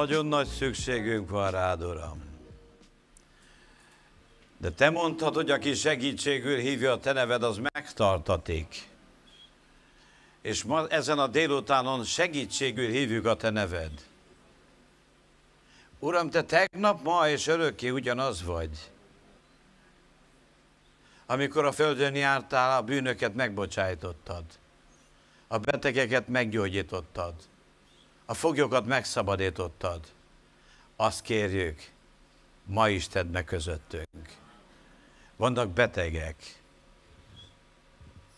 Nagyon nagy szükségünk van rád, Uram. De te mondtad, hogy aki segítségül hívja a te neved, az megtartatik. És ma ezen a délutánon segítségül hívjuk a te neved. Uram, te tegnap, ma és örökké ugyanaz vagy. Amikor a földön jártál, a bűnöket megbocsájtottad. A betegeket meggyógyítottad a foglyokat megszabadítottad. Azt kérjük, ma is tedd meg közöttünk. Vannak betegek,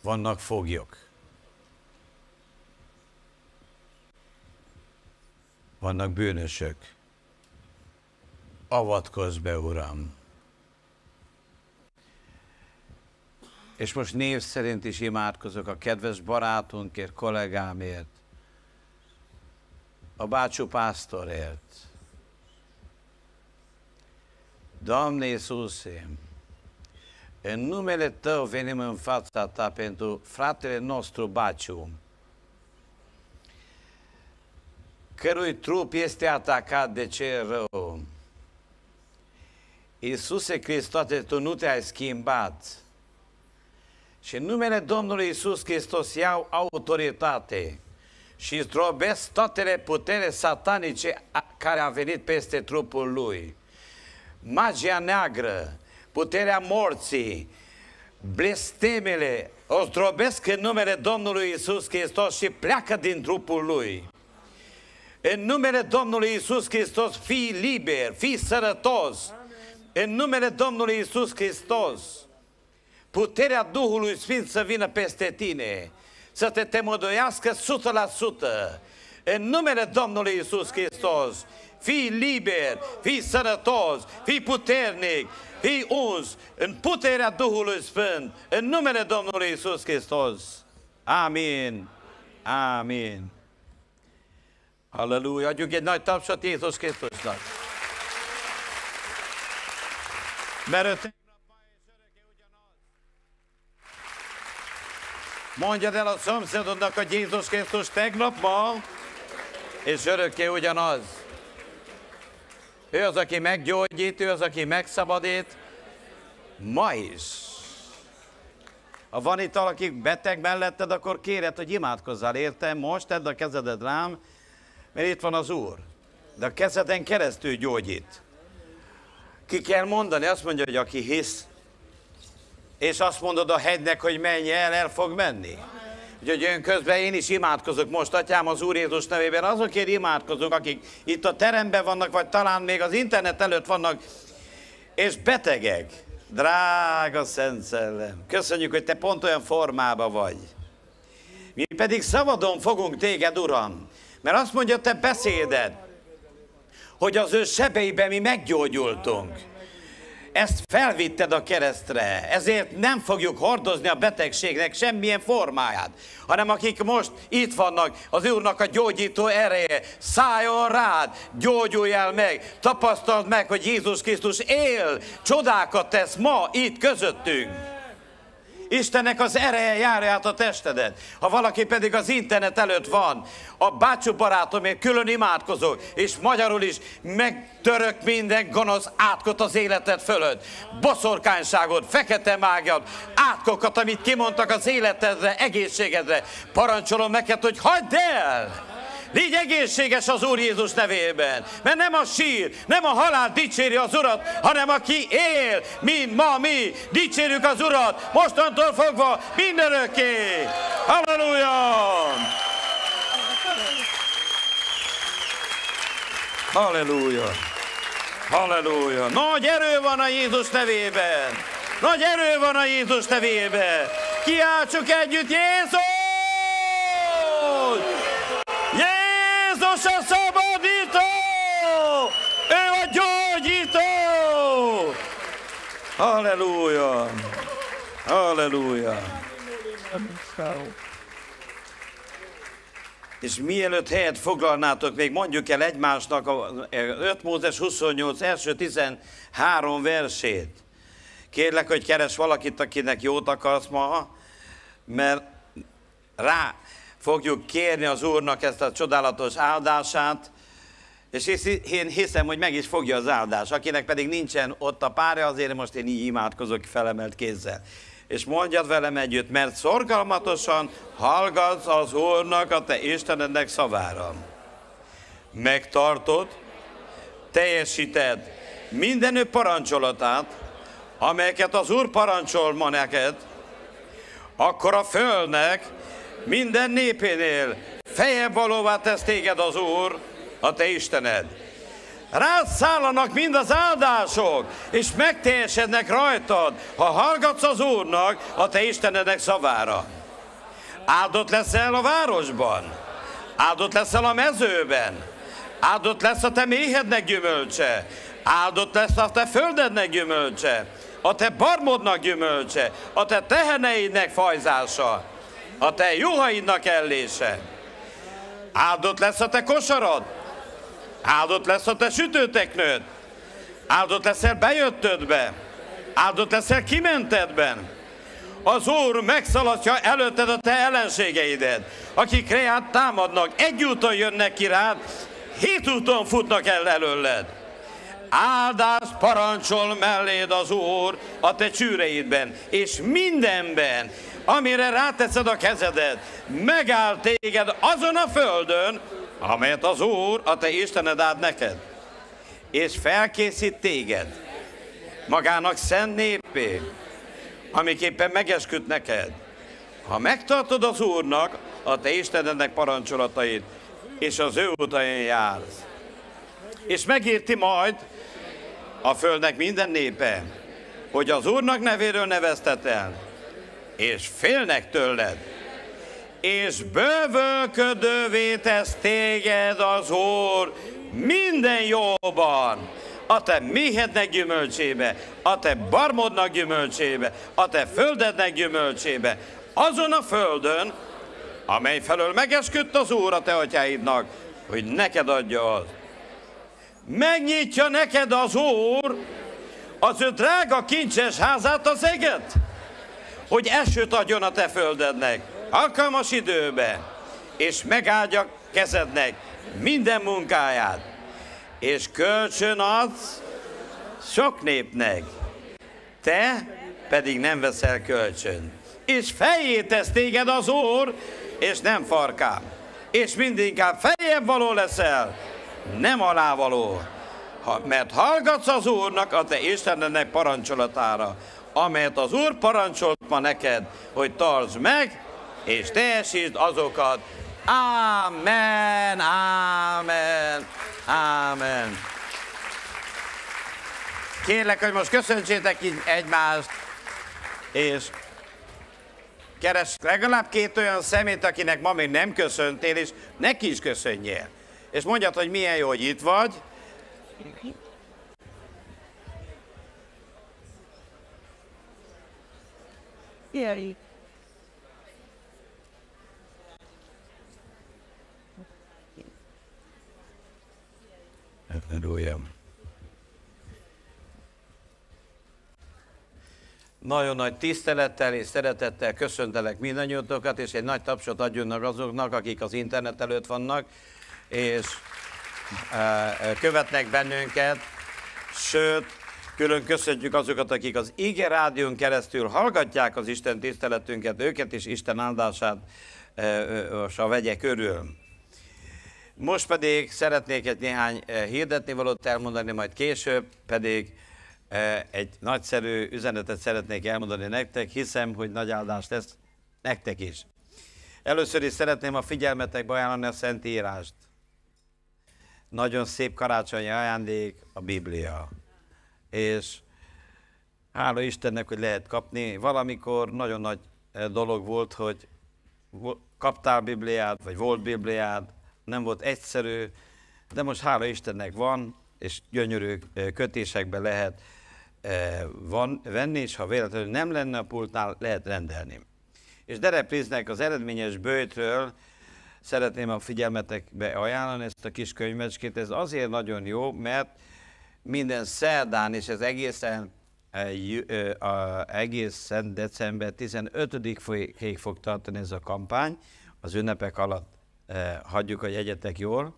vannak foglyok, vannak bűnösök. Avatkozz be, Uram! És most név szerint is imádkozok a kedves barátunkért, kollégámért, a bácsú pásztorért. Doamne Iisuse, în numele Tău venim în fața Ta pentru fratele nostru Baciu, cărui trup este atacat de ce rău. Iisuse Hristoate, Tu nu te-ai schimbat. Și în numele Domnului Iisus Hristos iau autoritate și zdrobesc toate putere satanice care a venit peste trupul lui. Magia neagră, puterea morții, blestemele, o zdrobesc în numele Domnului Isus Hristos și pleacă din trupul lui. În numele Domnului Isus Hristos, fii liber, fii sărătos. În numele Domnului Isus Hristos, puterea Duhului Sfânt să vină peste tine să te temăduiască 100%. În numele Domnului Isus Hristos, fii liber, fii sănătos, fii puternic, fii uns în puterea Duhului Sfânt, în numele Domnului Isus Hristos. Amin. Amin. Aleluia. Adjunk egy noi tapsot Jézus Krisztusnak. Mert Mondjad el a szomszédodnak, hogy Jézus Krisztus tegnap, ma, és örökké ugyanaz. Ő az, aki meggyógyít, ő az, aki megszabadít, ma is. Ha van itt valaki beteg melletted, akkor kéred, hogy imádkozzál érte, most tedd a kezedet rám, mert itt van az Úr. De a kezeden keresztül gyógyít. Ki kell mondani, azt mondja, hogy aki hisz, és azt mondod a hegynek, hogy menj el, el fog menni. Úgyhogy ön közben én is imádkozok most, atyám, az Úr Jézus nevében. Azokért imádkozunk, akik itt a teremben vannak, vagy talán még az internet előtt vannak, és betegek. Drága Szent Szellem, köszönjük, hogy te pont olyan formában vagy. Mi pedig szabadon fogunk téged, Uram, mert azt mondja te beszéded, hogy az ő sebeiben mi meggyógyultunk ezt felvitted a keresztre, ezért nem fogjuk hordozni a betegségnek semmilyen formáját, hanem akik most itt vannak, az Úrnak a gyógyító ereje, szálljon rád, gyógyulj el meg, tapasztald meg, hogy Jézus Krisztus él, csodákat tesz ma itt közöttünk. Istennek az ereje járja át a testedet. Ha valaki pedig az internet előtt van, a bácsú én külön imádkozok, és magyarul is megtörök minden gonosz átkot az életed fölött. Boszorkányságot, fekete mágiat, átkokat, amit kimondtak az életedre, egészségedre. Parancsolom neked, hogy hagyd el! Légy egészséges az Úr Jézus nevében, mert nem a sír, nem a halál dicséri az Urat, hanem aki él, mint ma mi, dicsérjük az Urat, mostantól fogva mindenöké. Halleluja! Halleluja! Halleluja! Nagy erő van a Jézus nevében! Nagy erő van a Jézus nevében! Kiáltsuk együtt Jézus! Jézus a szabadító! Ő a gyógyító! Halleluja! Halleluja! És mielőtt helyet foglalnátok, még mondjuk el egymásnak a 5 eh, Mózes 28 első 13 versét. Kérlek, hogy keres valakit, akinek jót akarsz ma, mert rá, fogjuk kérni az Úrnak ezt a csodálatos áldását, és én hiszem, hogy meg is fogja az áldás. Akinek pedig nincsen ott a párja, azért most én így imádkozok felemelt kézzel. És mondjad velem együtt, mert szorgalmatosan hallgatsz az Úrnak, a te Istenednek szavára. Megtartod, teljesíted minden ő parancsolatát, amelyeket az Úr parancsol ma neked, akkor a Földnek minden népénél feje valóvá tesz téged az Úr, a te Istened. Rád szállanak mind az áldások, és megteljesednek rajtad, ha hallgatsz az Úrnak, a te Istenednek szavára. Áldott leszel a városban, áldott leszel a mezőben, áldott lesz a te méhednek gyümölcse, áldott lesz a te földednek gyümölcse, a te barmodnak gyümölcse, a te teheneidnek fajzása a te juhaidnak ellése. Áldott lesz a te kosarod, áldott lesz a te sütőteknőd, áldott leszel bejöttödbe, áldott leszel kimentedben. Az Úr megszaladja előtted a te ellenségeidet, akik reját támadnak, egy úton jönnek ki rád, hét úton futnak el előled. Áldás parancsol melléd az Úr a te csűreidben, és mindenben, amire ráteszed a kezedet, megáll téged azon a földön, amelyet az Úr, a te Istened ad neked, és felkészít téged magának szent népé, amiképpen megesküdt neked. Ha megtartod az Úrnak, a te Istenednek parancsolatait, és az ő utain jársz. És megírti majd a földnek minden népe, hogy az Úrnak nevéről neveztet el, és félnek tőled. És bővölködővé tesz téged az Úr minden jóban, a te méhednek gyümölcsébe, a te barmodnak gyümölcsébe, a te földednek gyümölcsébe, azon a földön, amely felől megesküdt az Úr a te atyáidnak, hogy neked adja az. Megnyitja neked az Úr az ő drága kincses házát az eget hogy esőt adjon a te földednek, alkalmas időbe, és megáldja kezednek minden munkáját, és kölcsön adsz sok népnek, te pedig nem veszel kölcsön. És fejét tesz téged az Úr, és nem farkám. És mindinkább fejebb való leszel, nem alávaló. Ha, mert hallgatsz az Úrnak, a te Istenednek parancsolatára, amelyet az Úr parancsolt ma neked, hogy tartsd meg, és teljesítsd azokat. Ámen, ámen, ámen. Kérlek, hogy most köszöntsétek így egymást, és keres legalább két olyan szemét, akinek ma még nem köszöntél, és neki is köszönjél. És mondjad, hogy milyen jó, hogy itt vagy, Gary. Hallelujah. Nagyon nagy tisztelettel és szeretettel köszöntelek mindannyiótokat, és egy nagy tapsot adjunk azoknak, akik az internet előtt vannak, és eh, követnek bennünket, sőt, Külön köszöntjük azokat, akik az Ige Rádión keresztül hallgatják az Isten tiszteletünket, őket is Isten áldását e, a vegye körül. Most pedig szeretnék egy néhány e, hirdetni valót elmondani, majd később pedig e, egy nagyszerű üzenetet szeretnék elmondani nektek, hiszem, hogy nagy áldás lesz nektek is. Először is szeretném a figyelmetekbe ajánlani a Szentírást. Nagyon szép karácsonyi ajándék a Biblia és hála Istennek, hogy lehet kapni. Valamikor nagyon nagy eh, dolog volt, hogy kaptál Bibliát, vagy volt Bibliád, nem volt egyszerű, de most hála Istennek van, és gyönyörű eh, kötésekbe lehet eh, van, venni, és ha véletlenül nem lenne a pultnál, lehet rendelni. És Derepriznek az eredményes bőtről szeretném a figyelmetekbe ajánlani ezt a kis könyvecskét. Ez azért nagyon jó, mert minden szerdán, és ez egészen, eh, eh, egészen december 15-ig fog tartani ez a kampány, az ünnepek alatt eh, hagyjuk, a egyetek jól.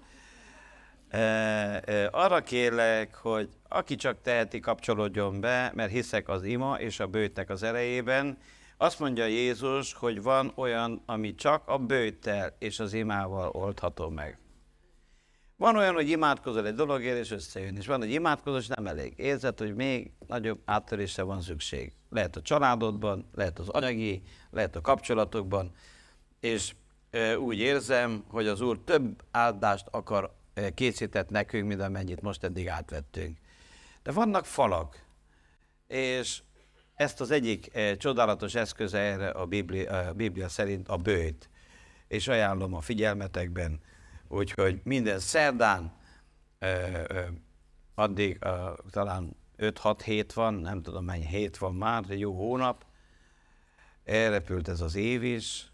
Arra kérlek, hogy aki csak teheti, kapcsolódjon be, mert hiszek az ima és a bőtnek az erejében. Azt mondja Jézus, hogy van olyan, ami csak a bőttel és az imával oldható meg. Van olyan, hogy imádkozol egy dologért, és összejön, és van, hogy imádkozol, és nem elég. Érzed, hogy még nagyobb áttörésre van szükség. Lehet a családodban, lehet az anyagi, lehet a kapcsolatokban, és e, úgy érzem, hogy az Úr több áldást akar e, készített nekünk, mint amennyit most eddig átvettünk. De vannak falak, és ezt az egyik e, csodálatos eszköze erre a Biblia, a Biblia szerint a bőjt, és ajánlom a figyelmetekben, Úgyhogy minden szerdán, ö, ö, addig ö, talán 5-6 hét van, nem tudom mennyi hét van már, jó hónap. Elrepült ez az év is,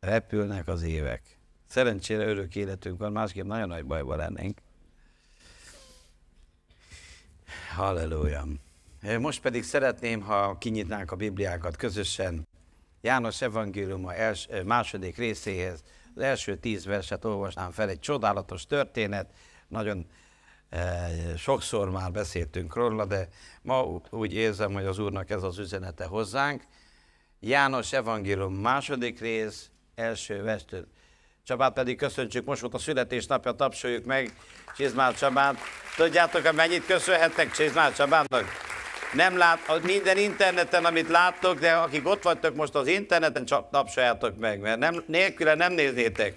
repülnek az évek. Szerencsére örök életünk van, másképp nagyon nagy bajban lennénk. Halleluja! Most pedig szeretném, ha kinyitnánk a Bibliákat közösen János Evangéliuma első, második részéhez, az első tíz verset olvasnám fel, egy csodálatos történet, nagyon eh, sokszor már beszéltünk róla, de ma úgy érzem, hogy az Úrnak ez az üzenete hozzánk. János Evangélium második rész, első verstől. Csabát pedig köszöntsük, most volt a születésnapja, tapsoljuk meg Csizmár Csabát. Tudjátok, hogy mennyit köszönhettek Csizmár Csabának? Nem lát, minden interneten, amit láttok, de akik ott vagytok most az interneten, csak tapsoljátok meg, mert nem, nélküle nem néznétek.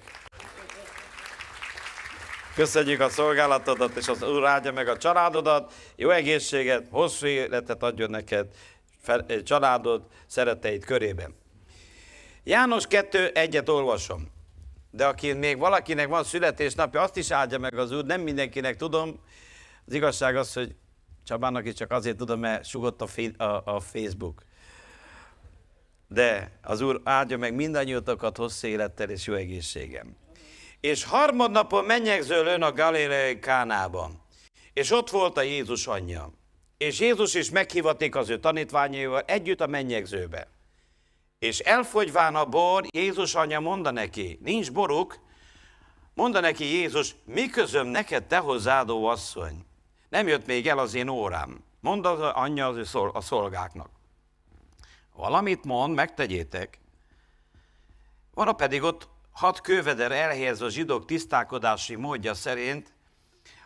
Köszönjük a szolgálatodat, és az Úr áldja meg a családodat, jó egészséget, hosszú életet adjon neked, fel, eh, családod, szereteid körében. János 2, egyet olvasom. De aki még valakinek van születésnapja, azt is áldja meg az Úr, nem mindenkinek tudom. Az igazság az, hogy Csabának is csak azért tudom, mert sugott a, a, a Facebook. De az Úr áldja meg mindannyiótokat hosszú élettel és jó egészségem. És harmadnapon mennyegzőlőn a Galileai Kánában. És ott volt a Jézus anyja. És Jézus is meghivatik az ő tanítványaival együtt a mennyegzőbe. És elfogyván a bor, Jézus anyja mondta neki, nincs boruk, mondta neki Jézus, mi közöm neked, te hozzádó asszony? Nem jött még el az én órám. Mondd az anyja az ő szol, a szolgáknak. Valamit mond, megtegyétek. Van pedig ott hat kőveder elhelyez a zsidók tisztálkodási módja szerint,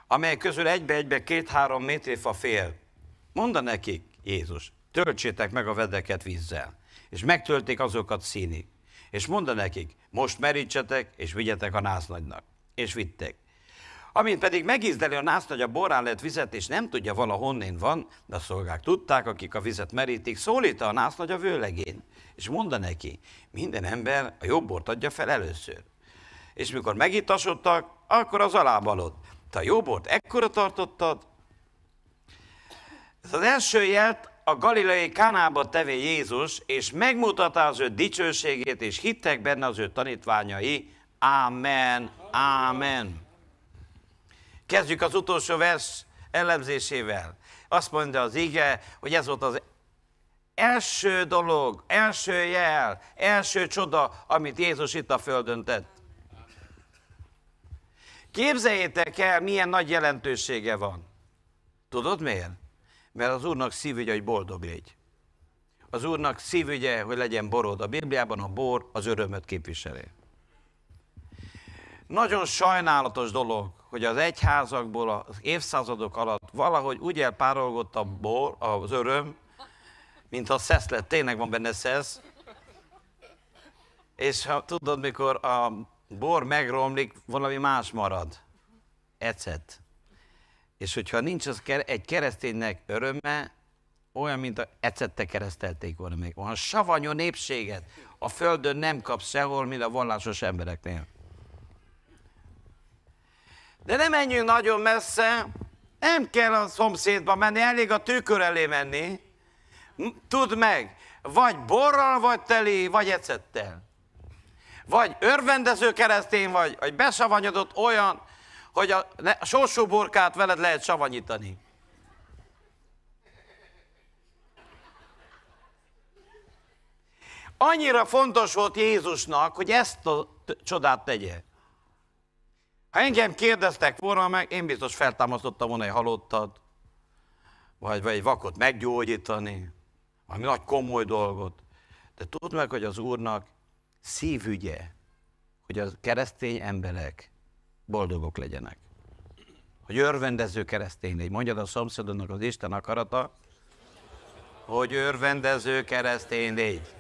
amely közül egybe-egybe két-három métréfa fél. Mondd nekik Jézus, töltsétek meg a vedeket vízzel, és megtölték azokat színi. És mondd nekik, most merítsetek, és vigyetek a náznagynak. És vittek. Amint pedig megízdeli a hogy a borán lett vizet, és nem tudja valahonnén van, de a szolgák tudták, akik a vizet merítik, szólít a hogy a vőlegén, és mondta neki, minden ember a jobb bort adja fel először. És mikor megítasodtak, akkor az alábalod. Te a jó bort ekkora tartottad? Ez az első jelt a galilei Kánába tevé Jézus, és megmutatta az ő dicsőségét, és hittek benne az ő tanítványai. Amen. Amen. Kezdjük az utolsó vers elemzésével. Azt mondja az ige, hogy ez volt az első dolog, első jel, első csoda, amit Jézus itt a földön tett. Képzeljétek el, milyen nagy jelentősége van. Tudod miért? Mert az Úrnak szívügye, hogy boldog légy. Az Úrnak szívügye, hogy legyen borod. A Bibliában a bor az örömöt képviseli. Nagyon sajnálatos dolog, hogy az egyházakból az évszázadok alatt valahogy úgy elpárolgott a bor, az öröm, mint a szesz lett, tényleg van benne szesz. És ha tudod, mikor a bor megromlik, valami más marad. Ecet. És hogyha nincs az egy kereszténynek öröme, olyan, mint a ecette keresztelték volna még. Olyan savanyú népséget a földön nem kap sehol, mint a vallásos embereknél. De nem menjünk nagyon messze, nem kell a szomszédba menni, elég a tükör elé menni. Tudd meg, vagy borral vagy teli, vagy ecettel. Vagy örvendező keresztény vagy, vagy besavanyodott olyan, hogy a, sósú borkát veled lehet savanyítani. Annyira fontos volt Jézusnak, hogy ezt a csodát tegye. Ha engem kérdeztek volna meg, én biztos feltámasztottam volna egy halottat, vagy, vagy egy vakot meggyógyítani, valami nagy komoly dolgot. De tudd meg, hogy az Úrnak szívügye, hogy a keresztény emberek boldogok legyenek. Hogy örvendező keresztény légy. Mondjad a szomszédodnak az Isten akarata, hogy örvendező keresztény légy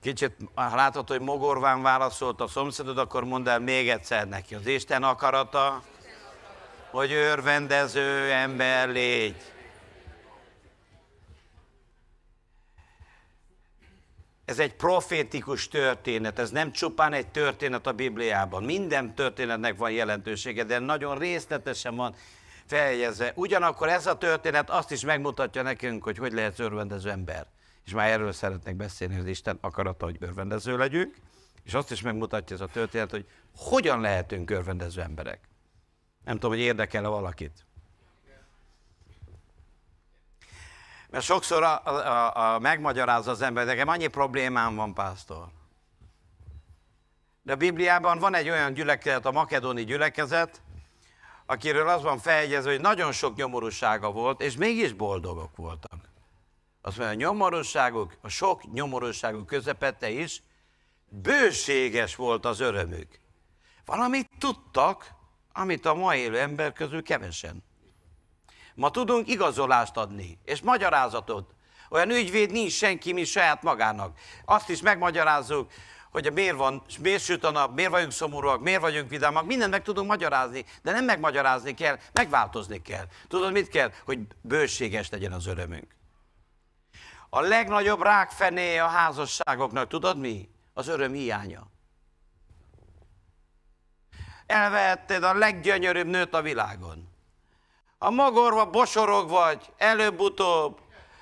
kicsit látod, hogy mogorván válaszolt a szomszédod, akkor mondd el még egyszer neki. Az Isten akarata, hogy örvendező ember légy. Ez egy profétikus történet, ez nem csupán egy történet a Bibliában. Minden történetnek van jelentősége, de nagyon részletesen van feljegyezve. Ugyanakkor ez a történet azt is megmutatja nekünk, hogy hogy lehet örvendező ember és már erről szeretnék beszélni, hogy Isten akarata, hogy örvendező legyünk, és azt is megmutatja ez a történet, hogy hogyan lehetünk örvendező emberek. Nem tudom, hogy érdekel-e valakit. Mert sokszor a, a, a, megmagyarázza az ember, nekem annyi problémám van, pásztor. De a Bibliában van egy olyan gyülekezet, a makedoni gyülekezet, akiről az van feljegyezve, hogy nagyon sok nyomorúsága volt, és mégis boldogok voltak az olyan nyomorúságuk, a sok nyomorúságuk közepette is bőséges volt az örömük. Valamit tudtak, amit a mai élő ember közül kevesen. Ma tudunk igazolást adni, és magyarázatot. Olyan ügyvéd nincs senki, mint saját magának. Azt is megmagyarázzuk, hogy miért van, miért süt a nap, miért vagyunk szomorúak, miért vagyunk vidámak, mindent meg tudunk magyarázni, de nem megmagyarázni kell, megváltozni kell. Tudod, mit kell? Hogy bőséges legyen az örömünk. A legnagyobb rákfené a házasságoknak, tudod mi? Az öröm hiánya. Elvehetted a leggyönyörűbb nőt a világon. A magorva bosorog vagy, előbb-utóbb,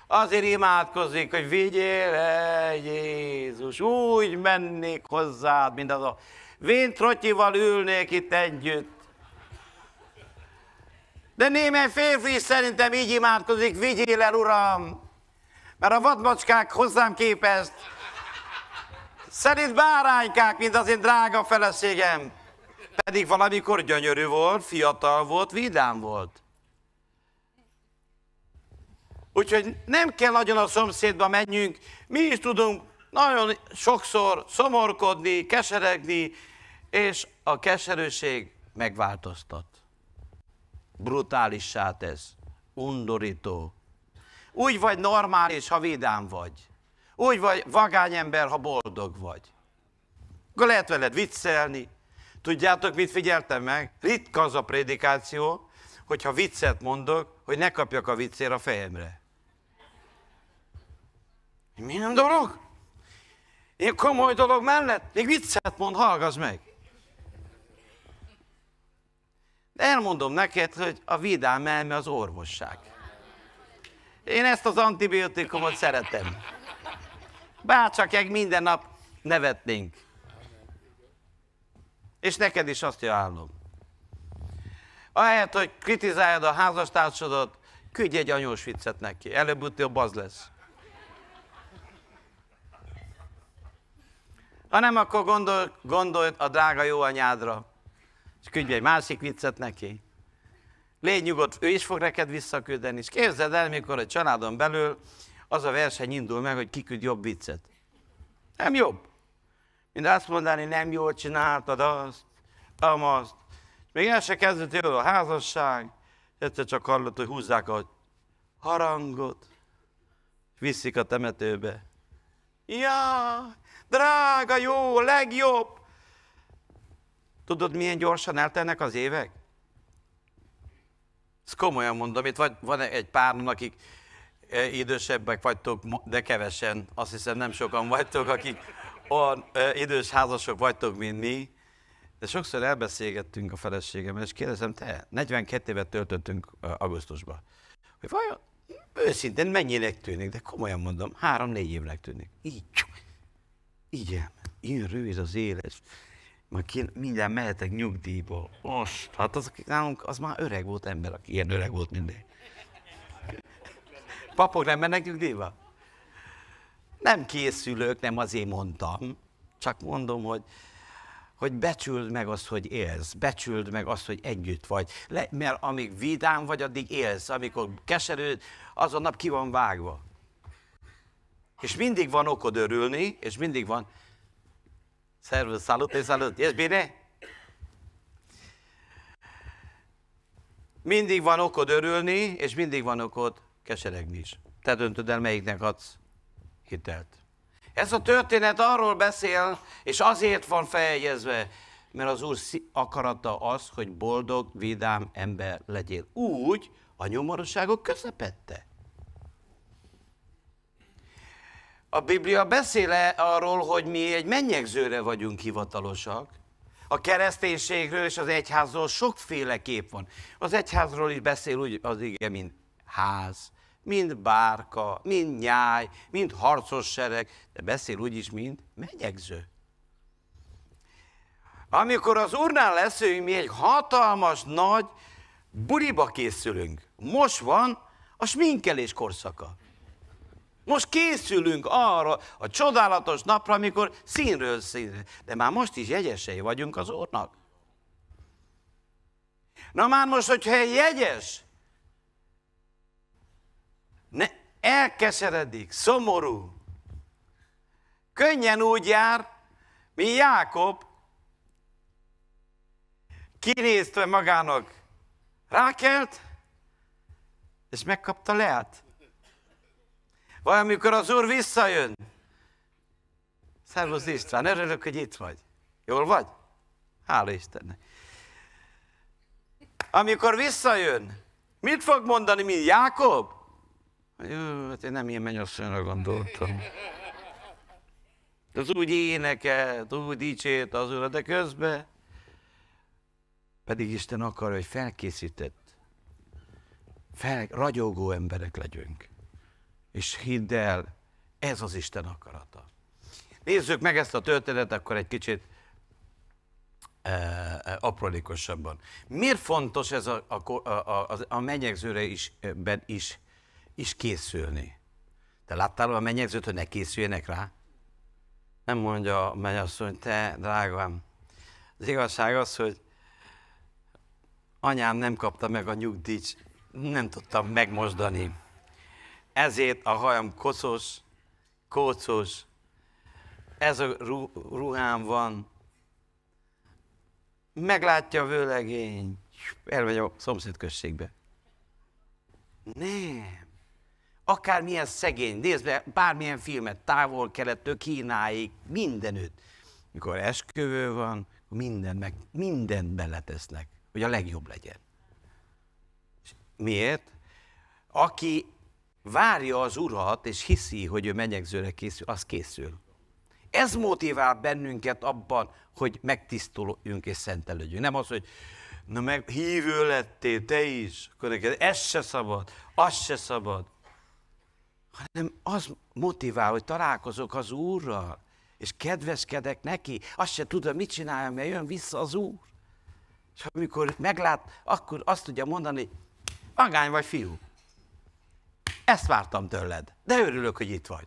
azért imádkozik, hogy vigyél el, Jézus, úgy mennék hozzád, mint az a vintrotyival ülnék itt együtt. De némely férfi szerintem így imádkozik, vigyél el, Uram, mert a vadmacskák hozzám képest szerint báránykák, mint az én drága feleségem. Pedig valamikor gyönyörű volt, fiatal volt, vidám volt. Úgyhogy nem kell nagyon a szomszédba menjünk, mi is tudunk nagyon sokszor szomorkodni, keseregni, és a keserőség megváltoztat. Brutálissá tesz, undorító, úgy vagy normális, ha vidám vagy. Úgy vagy vagány ember, ha boldog vagy. Akkor lehet veled viccelni. Tudjátok, mit figyeltem meg? Ritka az a prédikáció, hogyha viccet mondok, hogy ne kapjak a viccér a fejemre. Mi nem dolog? Én komoly dolog mellett még viccet mond, hallgass meg. De elmondom neked, hogy a vidám elme az orvosság. Én ezt az antibiotikumot szeretem. Bárcsak egy minden nap nevetnénk. És neked is azt javánlom. Ahelyett, hogy kritizáljad a házastársadat, küldj egy anyós viccet neki. Előbb-utóbb az lesz. Ha nem, akkor gondol, gondolj a drága jó anyádra, és küldj egy másik viccet neki. Légy nyugodt, ő is fog neked visszaküldeni. És képzeld el, mikor a családon belül az a verseny indul meg, hogy kiküld jobb viccet. Nem jobb. Mint azt mondani, nem jól csináltad azt, amazt. Még el se kezdett jól a házasság, egyszer csak hallott, hogy húzzák a harangot, viszik a temetőbe. Ja, drága, jó, legjobb! Tudod, milyen gyorsan eltennek az évek? Ezt komolyan mondom, itt vagy, van egy pár, akik e, idősebbek vagytok, de kevesen, azt hiszem nem sokan vagytok, akik olyan e, idős házasok vagytok, mint mi, de sokszor elbeszélgettünk a feleségemmel, és kérdezem, te, 42 évet töltöttünk e, augusztusban, hogy vajon őszintén mennyinek tűnik, de komolyan mondom, három-négy évnek tűnik. Így, így Ilyen rövid az élet majd kéne, mindjárt mehetek nyugdíjból. Most, hát az, aki nálunk, az már öreg volt ember, aki ilyen öreg volt mindig. Papok nem mennek nyugdíjba? Nem készülök, nem azért mondtam. Csak mondom, hogy, hogy becsüld meg azt, hogy élsz, becsüld meg azt, hogy együtt vagy. Le, mert amíg vidám vagy, addig élsz, amikor keserőd, azon nap ki van vágva. És mindig van okod örülni, és mindig van, Servus, salut, te salut. Ești bine? Mindig van okod örülni, és mindig van okod keseregni is. Te döntöd el, melyiknek adsz hitelt. Ez a történet arról beszél, és azért van feljegyezve, mert az Úr akarata az, hogy boldog, vidám ember legyél. Úgy a nyomorúságok közepette. A Biblia beszél -e arról, hogy mi egy mennyegzőre vagyunk hivatalosak. A kereszténységről és az egyházról sokféle kép van. Az egyházról is beszél úgy az ige, mint ház, mint bárka, mint nyáj, mint harcos sereg, de beszél úgy is, mint menyegző. Amikor az urnán leszünk, mi egy hatalmas, nagy buriba készülünk. Most van a sminkelés korszaka. Most készülünk arra a csodálatos napra, amikor színről színre. De már most is jegyesei vagyunk az Úrnak. Na már most, hogyha jegyes, ne, elkeseredik, szomorú, könnyen úgy jár, mint Jákob, kinéztve magának Rákelt, és megkapta Leát. Vagy amikor az Úr visszajön. Szervusz István, örülök, hogy itt vagy. Jól vagy? Hála Istennek. Amikor visszajön, mit fog mondani, mint Jákob? Jó, hát én nem ilyen mennyasszonyra gondoltam. Az úgy énekelt, úgy dicsért az Úr, de közben pedig Isten akar, hogy felkészített, fel, ragyogó emberek legyünk és hidd el, ez az Isten akarata. Nézzük meg ezt a történetet akkor egy kicsit e, e, aprólékosabban. Miért fontos ez a, a, a, a, a menyegzőre is, eh, ben is, is készülni? Te láttál a menyegzőt, hogy ne készüljenek rá? Nem mondja a mennyasszony, te drágám, az igazság az, hogy anyám nem kapta meg a nyugdíjt, nem tudtam megmozdani ezért a hajam koszos, kócos, ez a ruhám van. Meglátja a vőlegény, elmegy a szomszédközségbe. Nem. Akármilyen szegény, nézd be bármilyen filmet, távol kelettől Kínáig, mindenütt. Mikor esküvő van, minden meg, mindent beletesznek, hogy a legjobb legyen. És miért? Aki várja az urat, és hiszi, hogy ő menyegzőre készül, az készül. Ez motivál bennünket abban, hogy megtisztuljunk és szentelődjünk. Nem az, hogy na meg hívő lettél, te is, akkor neked ez se szabad, az se szabad. Hanem az motivál, hogy találkozok az Úrral, és kedveskedek neki. Azt se tudom, mit csináljam, mert jön vissza az Úr. És amikor meglát, akkor azt tudja mondani, agány vagy fiú. Ezt vártam tőled, de örülök, hogy itt vagy.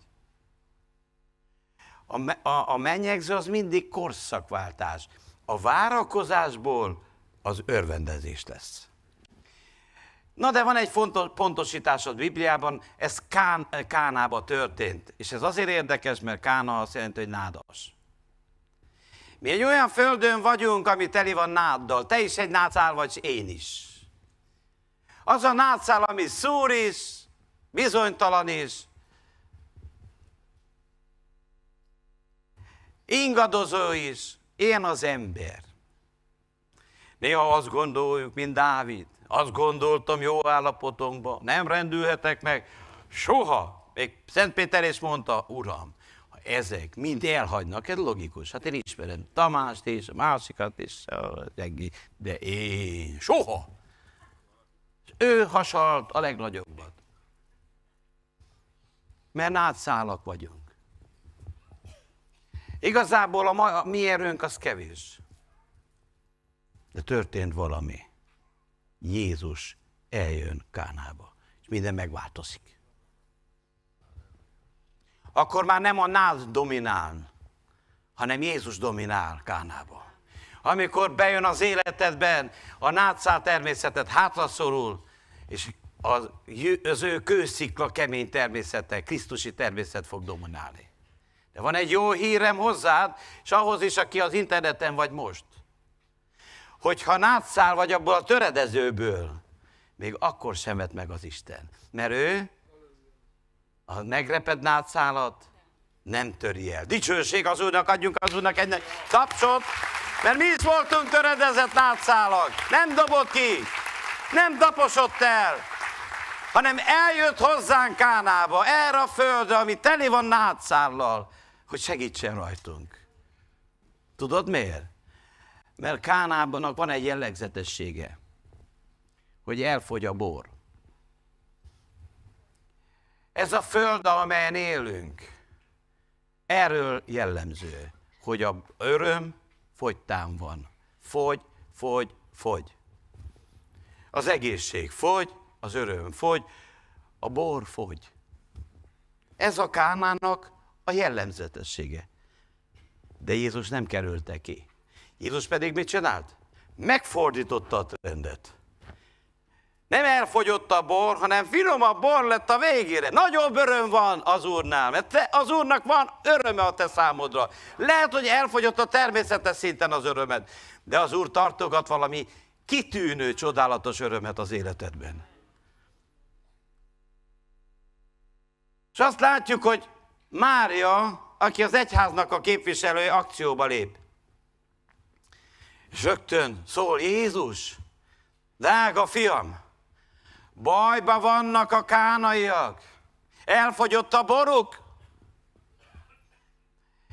A, a, a mennyegző az mindig korszakváltás. A várakozásból az örvendezés lesz. Na de van egy fontos pontosítás a Bibliában, ez Kán, Kánába történt. És ez azért érdekes, mert Kána azt jelenti, hogy nádas. Mi egy olyan földön vagyunk, ami teli van náddal. Te is egy nátszál vagy, én is. Az a nátszál, ami szúr is, bizonytalan és ingadozó is, én az ember. Néha azt gondoljuk, mint Dávid, azt gondoltam jó állapotomban, nem rendülhetek meg, soha. Még Szent Péter is mondta, Uram, ha ezek mind elhagynak, ez logikus, hát én ismerem Tamást és a másikat és a reggi, de én soha. Ő hasalt a legnagyobbat mert nátszálak vagyunk. Igazából a, ma, a mi erőnk az kevés. De történt valami. Jézus eljön Kánába, és minden megváltozik. Akkor már nem a nád dominál, hanem Jézus dominál Kánába. Amikor bejön az életedben, a nátszál természetet hátraszorul, és az, az ő kőszikla kemény természete, krisztusi természet fog dominálni. De van egy jó hírem hozzád, és ahhoz is, aki az interneten vagy most. Hogyha nátszál vagy abból a töredezőből, még akkor sem vett meg az Isten. Mert ő a megreped nátszálat nem töri el. Dicsőség az Úrnak, adjunk az Úrnak egy nagy tapsot, mert mi is voltunk töredezett nátszálak. Nem dobott ki, nem taposott el, hanem eljött hozzánk Kánába, erre a földre, ami teli van nátszállal, hogy segítsen rajtunk. Tudod miért? Mert Kánábanak van egy jellegzetessége, hogy elfogy a bor. Ez a föld, amelyen élünk, erről jellemző, hogy a öröm fogytán van. Fogy, fogy, fogy. Az egészség fogy, az öröm fogy, a bor fogy. Ez a Kánának a jellemzetessége. De Jézus nem kerülte ki. Jézus pedig mit csinált? Megfordította a trendet. Nem elfogyott a bor, hanem finomabb bor lett a végére. Nagyobb öröm van az Úrnál, mert te, az Úrnak van öröme a te számodra. Lehet, hogy elfogyott a természetes szinten az örömed, de az Úr tartogat valami kitűnő, csodálatos örömet az életedben. És azt látjuk, hogy Mária, aki az egyháznak a képviselője, akcióba lép. És rögtön szól Jézus, drága fiam, bajba vannak a kánaiak, elfogyott a boruk.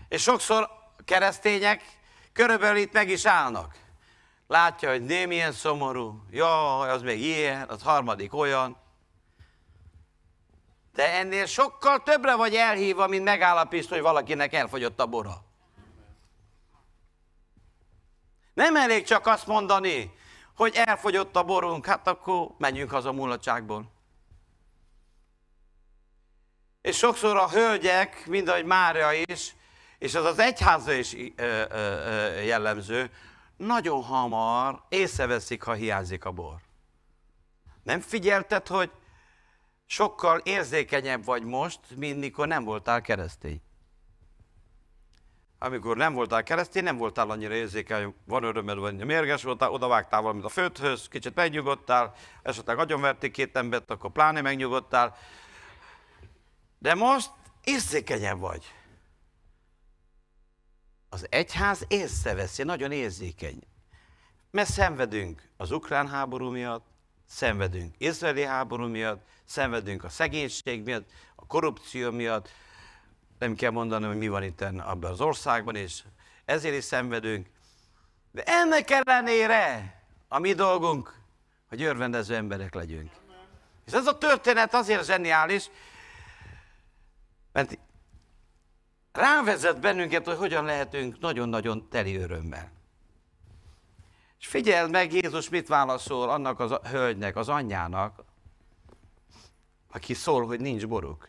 És sokszor keresztények körülbelül itt meg is állnak. Látja, hogy nem ilyen szomorú, jaj, az még ilyen, az harmadik olyan, te ennél sokkal többre vagy elhívva, mint megállapítsz, hogy valakinek elfogyott a bora. Nem elég csak azt mondani, hogy elfogyott a borunk, hát akkor menjünk haza mulatságból. És sokszor a hölgyek, mind ahogy Mária is, és az az egyháza is jellemző, nagyon hamar észreveszik, ha hiányzik a bor. Nem figyelted, hogy sokkal érzékenyebb vagy most, mint mikor nem voltál keresztény. Amikor nem voltál keresztény, nem voltál annyira érzékeny, van örömed, vagy mérges voltál, odavágtál valamit a földhöz, kicsit megnyugodtál, esetleg agyonverték két embert, akkor pláne megnyugodtál. De most érzékenyebb vagy. Az egyház észreveszi, nagyon érzékeny. Mert szenvedünk az ukrán háború miatt, szenvedünk izraeli háború miatt, szenvedünk a szegénység miatt, a korrupció miatt, nem kell mondanom, hogy mi van itt abban az országban, és ezért is szenvedünk. De ennek ellenére a mi dolgunk, hogy örvendező emberek legyünk. És ez a történet azért zseniális, mert rávezet bennünket, hogy hogyan lehetünk nagyon-nagyon teli örömmel. És figyeld meg, Jézus mit válaszol annak az hölgynek, az anyjának, aki szól, hogy nincs boruk.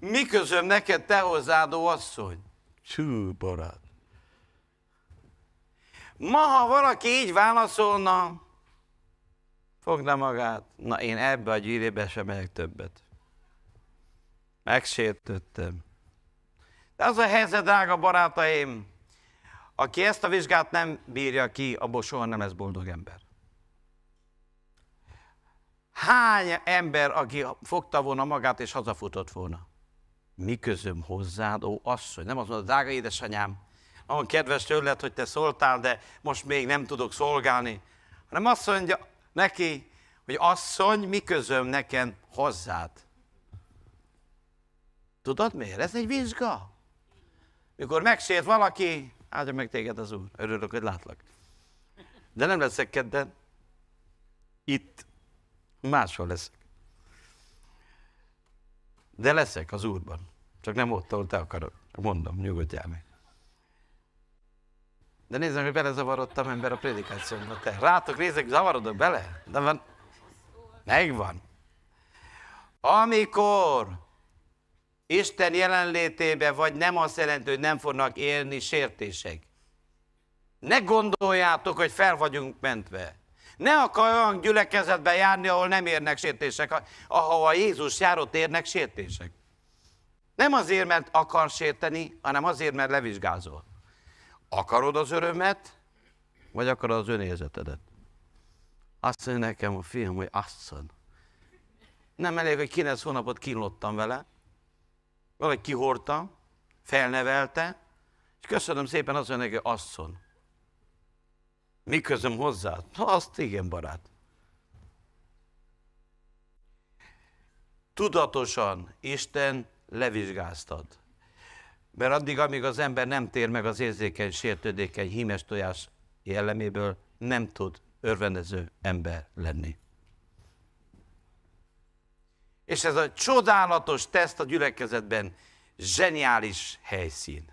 Mi közöm neked, te hozzádó asszony? Csú, barát. Ma, ha valaki így válaszolna, fogna magát, na én ebbe a gyűlébe sem megyek többet. Megsértődtem. De az a helyzet, drága barátaim, aki ezt a vizsgát nem bírja ki, abból soha nem lesz boldog ember. Hány ember, aki fogta volna magát és hazafutott volna? Mi közöm hozzád, ó asszony? Nem azt mondod, drága édesanyám, nagyon kedves tőled, hogy te szóltál, de most még nem tudok szolgálni. Hanem azt mondja neki, hogy asszony, mi közöm nekem hozzád? Tudod miért? Ez egy vizsga. Mikor megsért valaki, áldja meg téged az Úr, örülök, hogy látlak. De nem leszek kedden, itt máshol leszek. De leszek az Úrban, csak nem ott, ahol te akarod. Mondom, nyugodjál meg. De nézzem, hogy belezavarodtam ember a prédikációmba. Te rátok nézek, zavarodok bele? De van, megvan. Amikor Isten jelenlétébe vagy, nem azt jelenti, hogy nem fognak élni sértések. Ne gondoljátok, hogy fel vagyunk mentve. Ne akar olyan gyülekezetbe járni, ahol nem érnek sértések, a Jézus járott érnek sértések. Nem azért, mert akar sérteni, hanem azért, mert levizsgázol. Akarod az örömet, vagy akarod az önérzetedet? Azt mondja nekem a fiam, hogy asszony. Nem elég, hogy 9 hónapot kínlottam vele, valaki kihordta, felnevelte, és köszönöm szépen az mondja neki, asszon. Mi közöm hozzá? Na, azt igen, barát. Tudatosan Isten levizsgáztad. Mert addig, amíg az ember nem tér meg az érzékeny, sértődékeny, hímes tojás jelleméből, nem tud örvendező ember lenni. És ez a csodálatos teszt a gyülekezetben zseniális helyszín.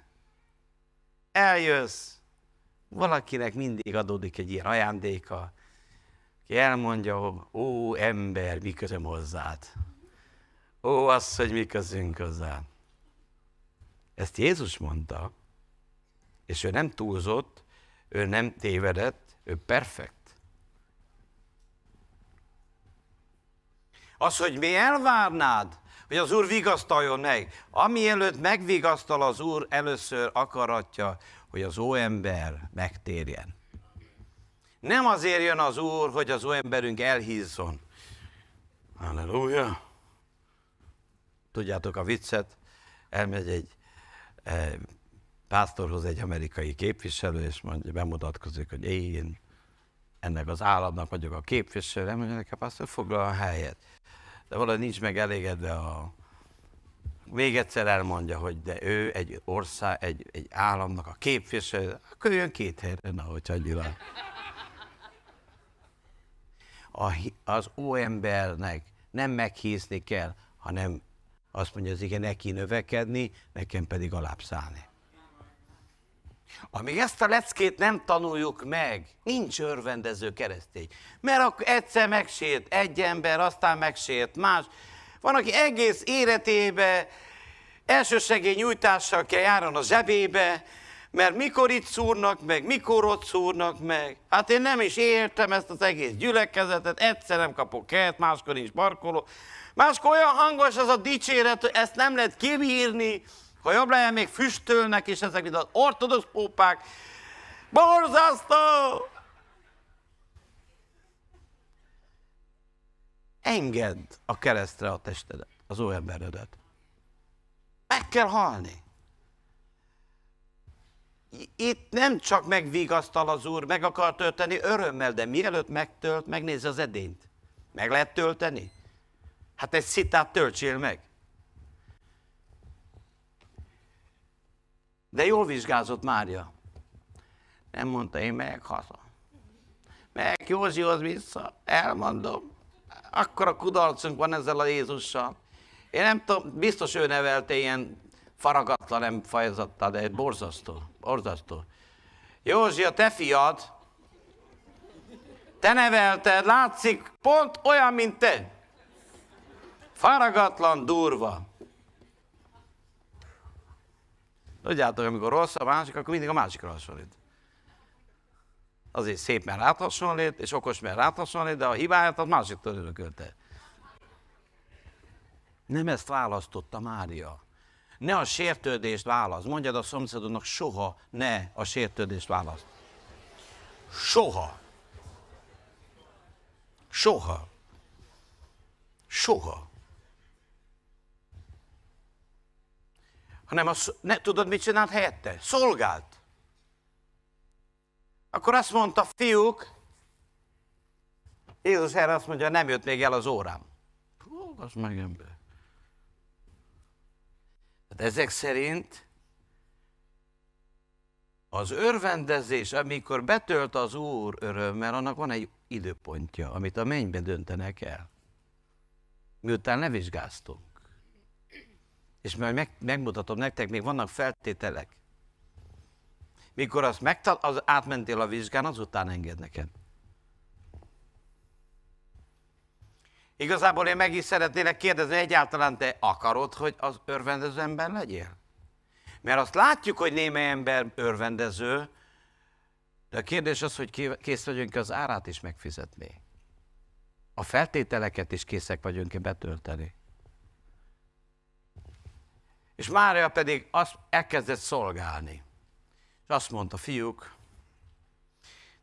Eljössz, valakinek mindig adódik egy ilyen ajándéka, ki elmondja, hogy ó, ember, mi közöm hozzád. Ó, az, hogy mi közünk hozzád. Ezt Jézus mondta, és ő nem túlzott, ő nem tévedett, ő perfekt. Az, hogy mi elvárnád, hogy az Úr vigasztaljon meg. Amielőtt megvigasztal az Úr, először akaratja, hogy az óember megtérjen. Nem azért jön az Úr, hogy az óemberünk elhízzon. Halleluja! Tudjátok a viccet? Elmegy egy e, pásztorhoz egy amerikai képviselő, és mondja, bemutatkozik, hogy én ennek az államnak vagyok a képviselő. Mondja neki a pásztor, foglal a helyet de valahogy nincs meg elégedve a... Még egyszer elmondja, hogy de ő egy ország, egy, egy államnak a képviselő, akkor jön két helyre, na, hogy annyira. A, az óembernek nem meghízni kell, hanem azt mondja az igen, neki növekedni, nekem pedig alábszállni. Amíg ezt a leckét nem tanuljuk meg, nincs örvendező keresztény. Mert akkor egyszer megsért egy ember, aztán megsért más. Van, aki egész életébe nyújtással kell járjon a zsebébe, mert mikor itt szúrnak meg, mikor ott szúrnak meg. Hát én nem is értem ezt az egész gyülekezetet, egyszer nem kapok kert, máskor nincs parkoló. Máskor olyan hangos az a dicséret, hogy ezt nem lehet kibírni, ha jobb jel, még füstölnek, és ezek mind az ortodox pópák. Borzasztó! Engedd a keresztre a testedet, az új emberedet. Meg kell halni. Itt nem csak megvigasztal az Úr, meg akar tölteni örömmel, de mielőtt megtölt, megnézze az edényt. Meg lehet tölteni? Hát egy szitát töltsél meg. De jól vizsgázott Mária. Nem mondta, én megyek haza. Megyek Józsihoz vissza, elmondom. Akkor a kudarcunk van ezzel a Jézussal. Én nem tudom, biztos ő nevelte ilyen faragatlan nem fajzatta, de borzasztó, borzasztó. Józsi, a te fiad, te nevelted, látszik, pont olyan, mint te. Faragatlan, durva. Tudjátok, amikor rossz a másik, akkor mindig a másikra hasonlít. Azért szép, mert áthasonlít, és okos, mert áthasonlít, de a hibáját az másiktól örökölte. Nem ezt választotta Mária. Ne a sértődést válasz. Mondjad a szomszédodnak, soha ne a sértődést válasz. Soha. Soha. Soha. hanem az, ne, tudod, mit csinált helyette? Szolgált. Akkor azt mondta, fiúk, Jézus erre azt mondja, nem jött még el az órám. Hú, az meg ember. Hát ezek szerint az örvendezés, amikor betölt az Úr örömmel, annak van egy időpontja, amit a mennybe döntenek el. Miután ne vizsgáztunk és majd meg, megmutatom nektek, még vannak feltételek. Mikor azt megtal- az átmentél a vizsgán, azután engednek el. Igazából én meg is szeretnélek kérdezni, egyáltalán te akarod, hogy az örvendező ember legyél? Mert azt látjuk, hogy némely ember örvendező, de a kérdés az, hogy kész vagyunk az árát is megfizetni. A feltételeket is készek vagyunk-e betölteni. És Mária pedig azt elkezdett szolgálni. És azt mondta, fiúk,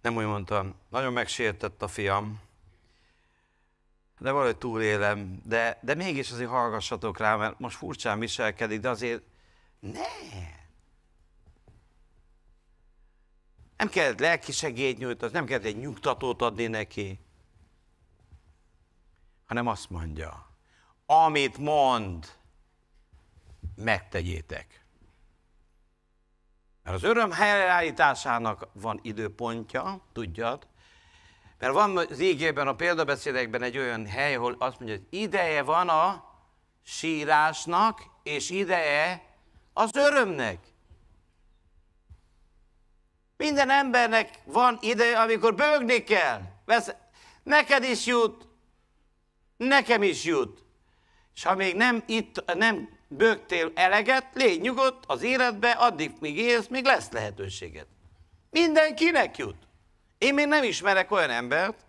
nem úgy mondta, nagyon megsértett a fiam, de valahogy túlélem, de, de mégis azért hallgassatok rá, mert most furcsán viselkedik, de azért ne. Nem kellett lelki segélyt nyújtani, nem kellett egy nyugtatót adni neki, hanem azt mondja, amit mond, megtegyétek. Mert az öröm helyreállításának van időpontja, tudjad, mert van az ígében, a példabeszédekben egy olyan hely, ahol azt mondja, hogy ideje van a sírásnak, és ideje az örömnek. Minden embernek van ideje, amikor bőgni kell. Vesz, neked is jut, nekem is jut. És ha még nem, itt, nem bőgtél eleget, légy nyugodt az életbe, addig még élsz, még lesz lehetőséged. Mindenkinek jut. Én még nem ismerek olyan embert,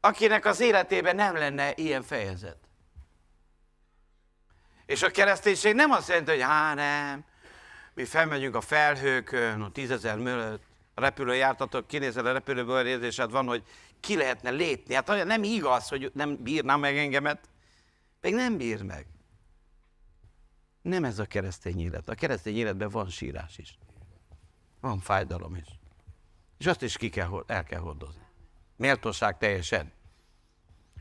akinek az életében nem lenne ilyen fejezet. És a kereszténység nem azt jelenti, hogy hát nem, mi felmegyünk a felhőkön, a tízezer mögött, a repülőjártatok, kinézel a repülőből érzésed van, hogy ki lehetne lépni. Hát nem igaz, hogy nem bírná meg engemet. Még nem bír meg. Nem ez a keresztény élet. A keresztény életben van sírás is. Van fájdalom is. És azt is ki kell, el kell hordozni. Méltóság teljesen.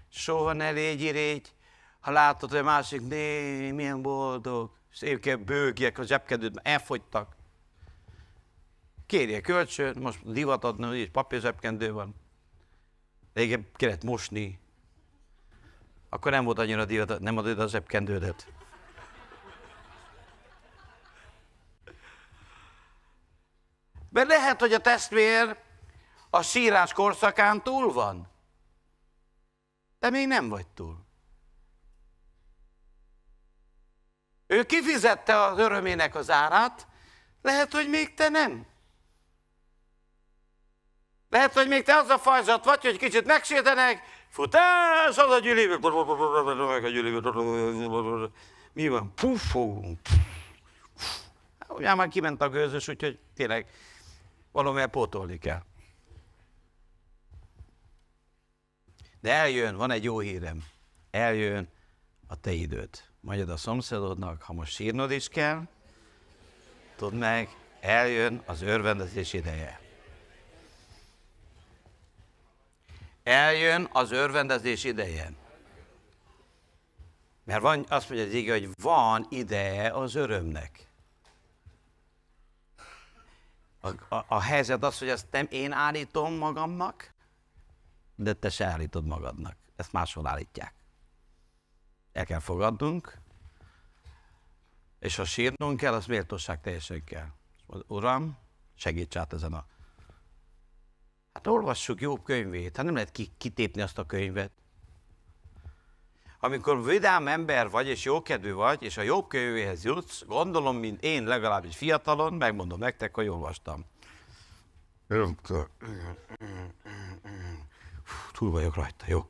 Soha ne légy irégy, ha látod, hogy a másik, né, milyen boldog, szép bőgjek, a zsebkedődben, elfogytak. Kérje kölcsön, most divat adni, hogy papír zsebkendő van. Régen kellett mosni, akkor nem volt annyira divat, nem adod a zsebkendődet. Mert lehet, hogy a testvér a sírás korszakán túl van, de még nem vagy túl. Ő kifizette az örömének az árát, lehet, hogy még te nem. Lehet, hogy még te az a fajzat vagy, hogy kicsit megsértenek, Futás az a gyülébe, meg a mi van? Puff, fogunk. Hát, Ugyan már kiment a gőzös, úgyhogy tényleg valamivel pótolni kell. De eljön, van egy jó hírem. Eljön a te időt. Magyar a szomszédodnak, ha most sírnod is kell, tudd meg, eljön az örvendezés ideje. Eljön az örvendezés ideje. Mert van, azt mondja az ige, hogy van ideje az örömnek. A, a, a helyzet az, hogy ezt nem én állítom magamnak, de te se állítod magadnak. Ezt máshol állítják. El kell fogadnunk, és ha sírnunk kell, az méltóság teljesen kell. Uram, segíts át ezen a Hát olvassuk Jobb könyvét, hát nem lehet ki, kitépni azt a könyvet. Amikor vidám ember vagy, és jókedvű vagy, és a jobb könyvéhez jutsz, gondolom, mint én legalábbis fiatalon, megmondom nektek, hogy olvastam. Fú, túl vagyok rajta, jó.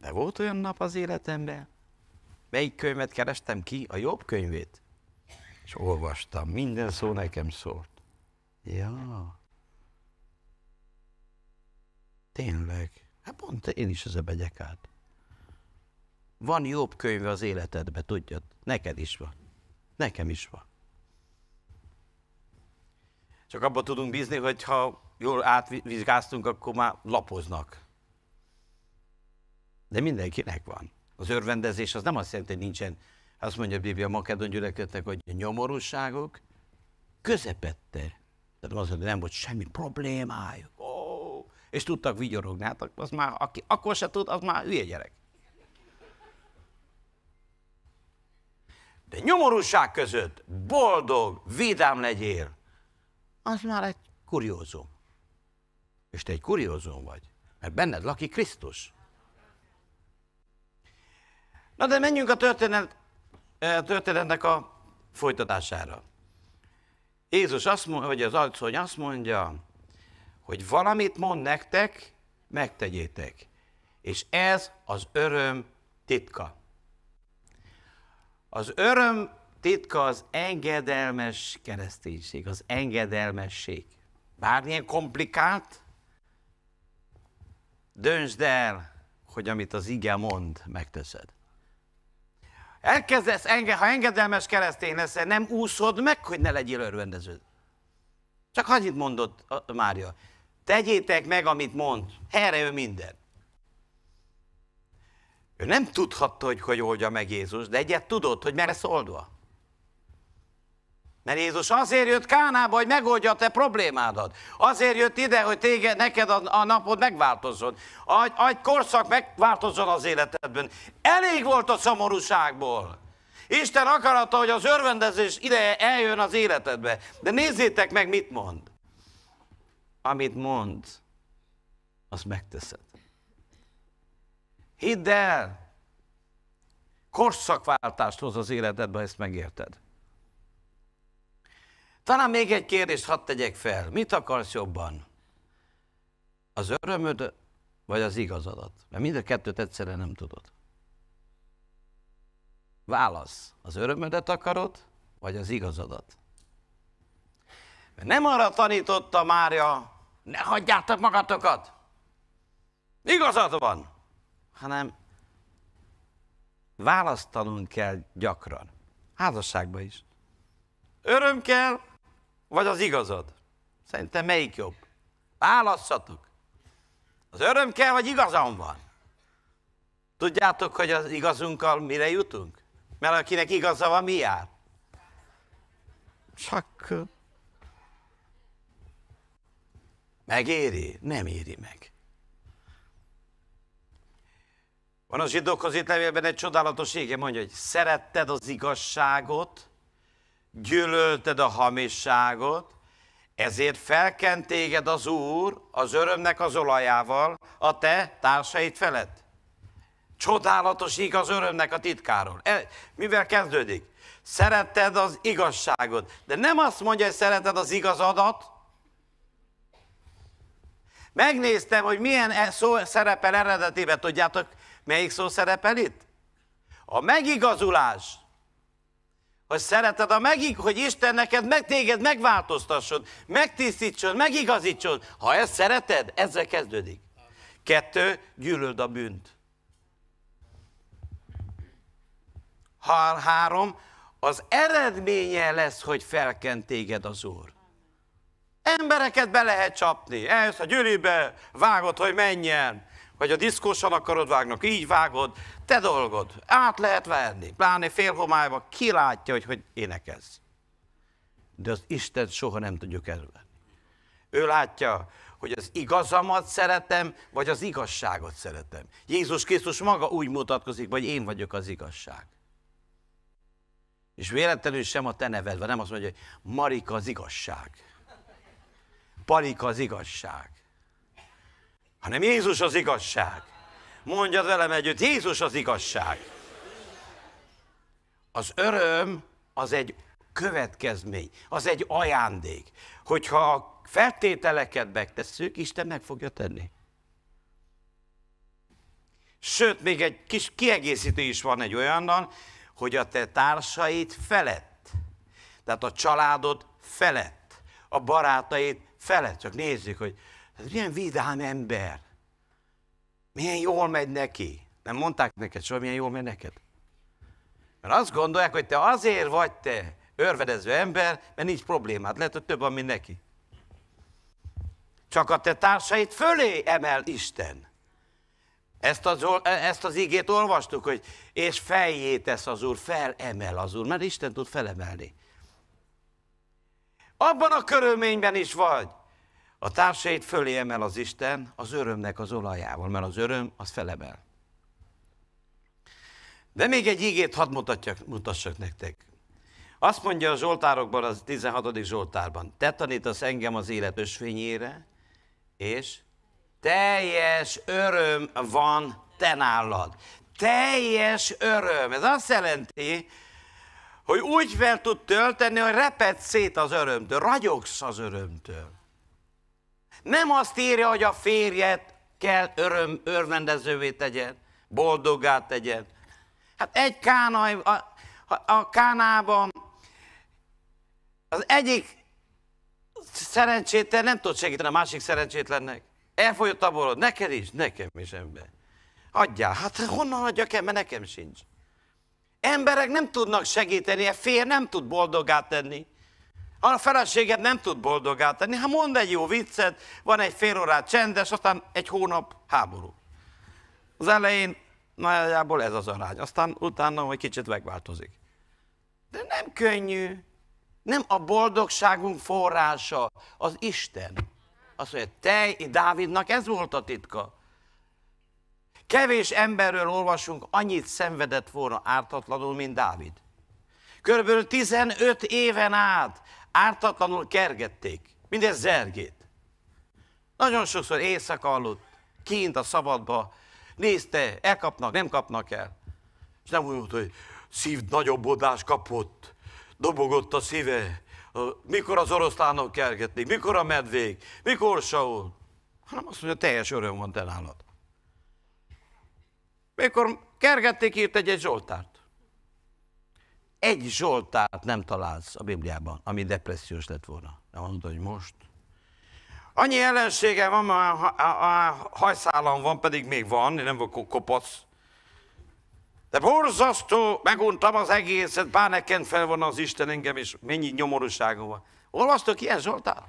De volt olyan nap az életemben, melyik könyvet kerestem ki, a jobb könyvét. És olvastam, minden szó nekem szólt. Ja. Tényleg. Hát pont én is ezzel megyek át. Van jobb könyve az életedbe, tudjad? Neked is van. Nekem is van. Csak abban tudunk bízni, hogy ha jól átvizsgáztunk, akkor már lapoznak. De mindenkinek van. Az örvendezés az nem azt jelenti, hogy nincsen, azt mondja a Biblia a makedon gyülekezetnek, hogy nyomorúságok közepette. Tehát az, hogy nem volt semmi problémájuk és tudtak vigyorogni. Hát az már, aki akkor se tud, az már hülye gyerek. De nyomorúság között boldog, vidám legyél, az már egy kuriózum. És te egy kuriózum vagy, mert benned lakik Krisztus. Na de menjünk a történet, a eh, történetnek a folytatására. Jézus azt mondja, vagy az arcony azt mondja, hogy valamit mond nektek, megtegyétek. És ez az öröm titka. Az öröm titka az engedelmes kereszténység, az engedelmesség. Bármilyen komplikált, döntsd el, hogy amit az ige mond, megteszed. Elkezdesz, enge, ha engedelmes keresztény leszel, nem úszod meg, hogy ne legyél örvendeződ. Csak annyit mondott Mária. Tegyétek meg, amit mond. Erre ő minden. Ő nem tudhatta, hogy hogy oldja meg Jézus, de egyet tudott, hogy merre lesz Mert Jézus azért jött Kánába, hogy megoldja a te problémádat. Azért jött ide, hogy téged, neked a, a napod megváltozzon. Agy, agy korszak megváltozzon az életedben. Elég volt a szomorúságból. Isten akarata, hogy az örvendezés ideje eljön az életedbe. De nézzétek meg, mit mond amit mond, azt megteszed. Hidd el! Korszakváltást hoz az életedbe, ezt megérted. Talán még egy kérdést hadd tegyek fel. Mit akarsz jobban? Az örömöd, vagy az igazadat? Mert mind a kettőt egyszerre nem tudod. Válasz, az örömödet akarod, vagy az igazadat? Mert nem arra tanította Mária ne hagyjátok magatokat! Igazad van! Hanem választanunk kell gyakran. Házasságban is. Öröm kell, vagy az igazad? Szerintem melyik jobb? Válasszatok! Az öröm kell, vagy igazam van? Tudjátok, hogy az igazunkkal mire jutunk? Mert akinek igaza van, mi jár? Csak Megéri? Nem éri meg. Van a zsidókhoz itt levélben egy csodálatos ége, mondja, hogy szeretted az igazságot, gyűlölted a hamisságot, ezért felkent téged az Úr az örömnek az olajával a te társaid felett. Csodálatos íg az örömnek a titkáról. E, mivel kezdődik? Szeretted az igazságot. De nem azt mondja, hogy szereted az igazadat, Megnéztem, hogy milyen e- szó szerepel eredetében. Tudjátok, melyik szó szerepel itt? A megigazulás. Hogy szereted a megig, hogy Isten neked meg téged megváltoztasson, megtisztítson, megigazítson. Ha ezt szereted, ezzel kezdődik. Kettő, gyűlöld a bűnt. Hár, három, az eredménye lesz, hogy felkent téged az Úr. Embereket be lehet csapni. Eljössz a gyűlibe, vágod, hogy menjen. Vagy a diszkósan akarod vágnak, így vágod. Te dolgod. Át lehet verni. Pláne ki látja, hogy hogy énekelsz. De az Isten soha nem tudjuk elvenni. Ő látja, hogy az igazamat szeretem, vagy az igazságot szeretem. Jézus Krisztus maga úgy mutatkozik, vagy én vagyok az igazság. És véletlenül sem a te nevedve, nem azt mondja, hogy Marika az igazság palik az igazság, hanem Jézus az igazság. Mondja velem együtt, Jézus az igazság. Az öröm az egy következmény, az egy ajándék. Hogyha a feltételeket megtesszük, Isten meg fogja tenni. Sőt, még egy kis kiegészítő is van egy olyannal, hogy a te társaid felett, tehát a családod felett, a barátaid fele, csak nézzük, hogy ez milyen vidám ember, milyen jól megy neki. Nem mondták neked soha, milyen jól megy neked? Mert azt gondolják, hogy te azért vagy te örvedező ember, mert nincs problémád. Lehet, hogy több van, mint neki. Csak a te társait fölé emel Isten. Ezt az, e- ezt az ígét olvastuk, hogy és fejjét tesz az Úr, felemel az Úr, mert Isten tud felemelni. Abban a körülményben is vagy. A társait fölé emel az Isten az örömnek az olajával, mert az öröm az felemel. De még egy ígét hadd mutatjak, mutassak nektek. Azt mondja a Zsoltárokban, az 16. Zsoltárban, te tanítasz engem az élet ösvényére, és teljes öröm van te nálad. Teljes öröm. Ez azt jelenti, hogy úgy fel tud tölteni, hogy repedsz szét az örömtől, ragyogsz az örömtől. Nem azt írja, hogy a férjet kell öröm, örvendezővé tegyen, boldoggá tegyen. Hát egy kánai, a, a kánában az egyik szerencsétlen nem tud segíteni a másik szerencsétlennek. Elfogyott a borod, neked is, nekem is ember. Adjál, hát honnan adjak el, mert nekem sincs. Emberek nem tudnak segíteni, a fér nem tud boldogá tenni. A feleséget nem tud boldogá tenni. Ha mond egy jó viccet, van egy fél órát csendes, aztán egy hónap háború. Az elején nagyjából ez az arány, aztán utána egy kicsit megváltozik. De nem könnyű, nem a boldogságunk forrása, az Isten. Azt mondja, te, Dávidnak ez volt a titka. Kevés emberről olvasunk, annyit szenvedett volna ártatlanul, mint Dávid. Körülbelül 15 éven át ártatlanul kergették, mindez zergét. Nagyon sokszor éjszaka aludt, kint a szabadba, nézte, elkapnak, nem kapnak el. És nem úgy volt, hogy szív nagyobbodást kapott, dobogott a szíve, mikor az oroszlánok kergetnék, mikor a medvék, mikor Saul, hanem azt mondja, teljes öröm van te nálad. Mikor kergették, írt egy-egy Zsoltárt. Egy Zsoltárt nem találsz a Bibliában, ami depressziós lett volna. Nem mondod, hogy most. Annyi ellensége van, a, a, a hajszálam van, pedig még van, nem vagyok kopasz. De borzasztó, meguntam az egészet, bár nekem fel van az Isten engem, és mennyi nyomorúságom van. Olvastok ilyen Zsoltár?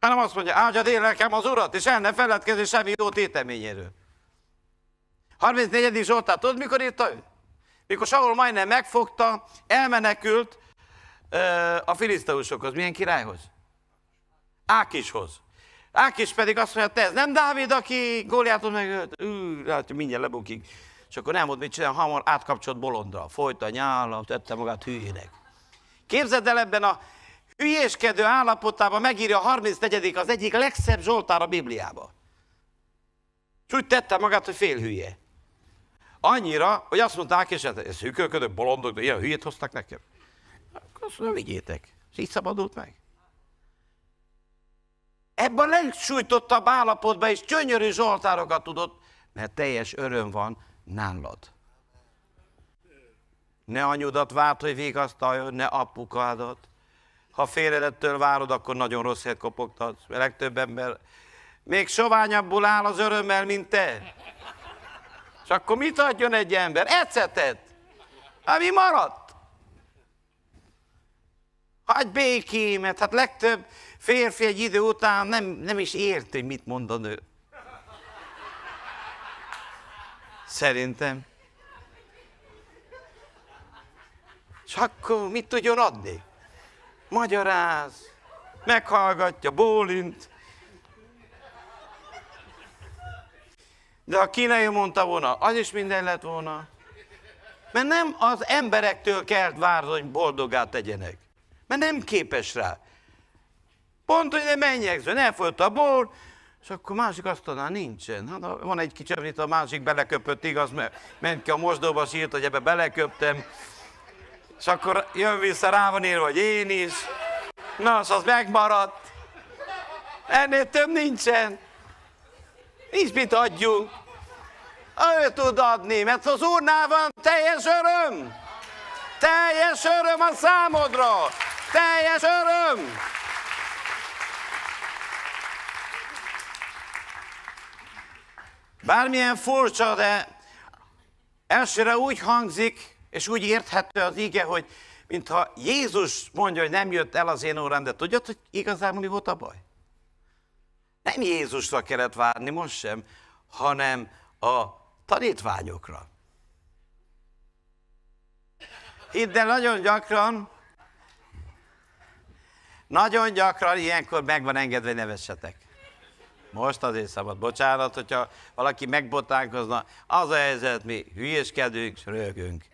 Hanem azt mondja, áldja délekem az urat, és el ne feledkezni semmi jó téteményéről. 34. Zsoltát, tudod, mikor írta ő? Mikor Saul majdnem megfogta, elmenekült ö, a filiszteusokhoz. Milyen királyhoz? Ákishoz. Ákis pedig azt mondja, te ez nem Dávid, aki Góliátot megölt? hát látja, mindjárt lebukik. És akkor nem volt mit csinálni, hamar átkapcsolt bolondra. Folyt a nyála, tette magát hülyének. Képzeld el ebben a hülyéskedő állapotában megírja a 34. az egyik legszebb Zsoltár a Bibliába. És úgy tette magát, hogy hülye. Annyira, hogy azt mondták, és hát ez hűkölködök, bolondok, de ilyen hülyét hoztak nekem. Azt mondom, vigyétek. És így szabadult meg. Ebben a legsújtottabb állapotban is gyönyörű zsoltárokat tudott, mert teljes öröm van nálad. Ne anyudat várt, hogy végigasztaljon, ne apukádat. Ha félelettől várod, akkor nagyon rossz helyet kopogtatsz, A legtöbb ember még soványabbul áll az örömmel, mint te. És akkor mit adjon egy ember? Ecetet, ami maradt. Hagy békémet, hát legtöbb férfi egy idő után nem, nem is érti, mit mond a nő. Szerintem. És akkor mit tudjon adni? Magyaráz, meghallgatja, bólint. De ha kínai mondta volna, az is minden lett volna. Mert nem az emberektől kell várni, hogy boldogát tegyenek. Mert nem képes rá. Pont, hogy nem menjek, nem folyt a bor, és akkor másik asztalnál nincsen. Hát, van egy kicsi, amit a másik beleköpött, igaz, mert ment ki a mosdóba, sírt, hogy ebbe beleköptem. És akkor jön vissza, rá van írva, hogy én is. Na, és az megmaradt. Ennél több nincsen. Nincs mit adjuk. Ő tud adni, mert az Úrnál van teljes öröm. Teljes öröm a számodra. Teljes öröm. Bármilyen furcsa, de elsőre úgy hangzik, és úgy érthető az ige, hogy mintha Jézus mondja, hogy nem jött el az én órám, de tudod, hogy igazából mi volt a baj? Nem Jézusra kellett várni most sem, hanem a tanítványokra. Hidd el, nagyon gyakran, nagyon gyakran ilyenkor meg van engedve, hogy nevessetek. Most azért szabad. Bocsánat, hogyha valaki megbotánkozna, az a helyzet, mi hülyeskedünk, rögünk.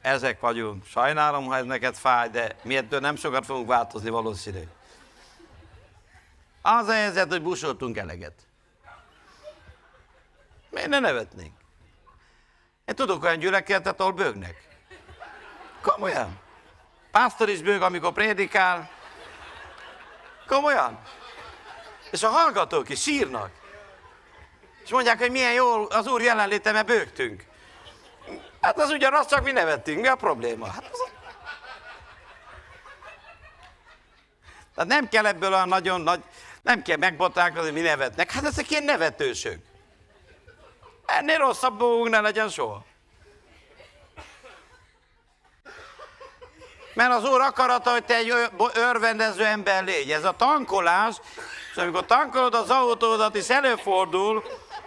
Ezek vagyunk. Sajnálom, ha ez neked fáj, de mi ettől nem sokat fogunk változni valószínű. Az a helyzet, hogy busoltunk eleget. Miért ne nevetnénk? Én tudok olyan gyülekezetet, ahol bőgnek. Komolyan. Pásztor is bőg, amikor prédikál. Komolyan. És a hallgatók is sírnak. És mondják, hogy milyen jól az Úr jelenléte, mert bőgtünk. Hát az ugyanaz, csak mi nevettünk. Mi a probléma? Hát az... Tehát nem kell ebből olyan nagyon nagy nem kell megbotálkozni, mi nevetnek. Hát ezek ilyen nevetősök. Ennél rosszabb dolgunk ne legyen soha. Mert az Úr akarata, hogy te egy örvendező ember légy. Ez a tankolás, és amikor tankolod az autódat, is előfordul,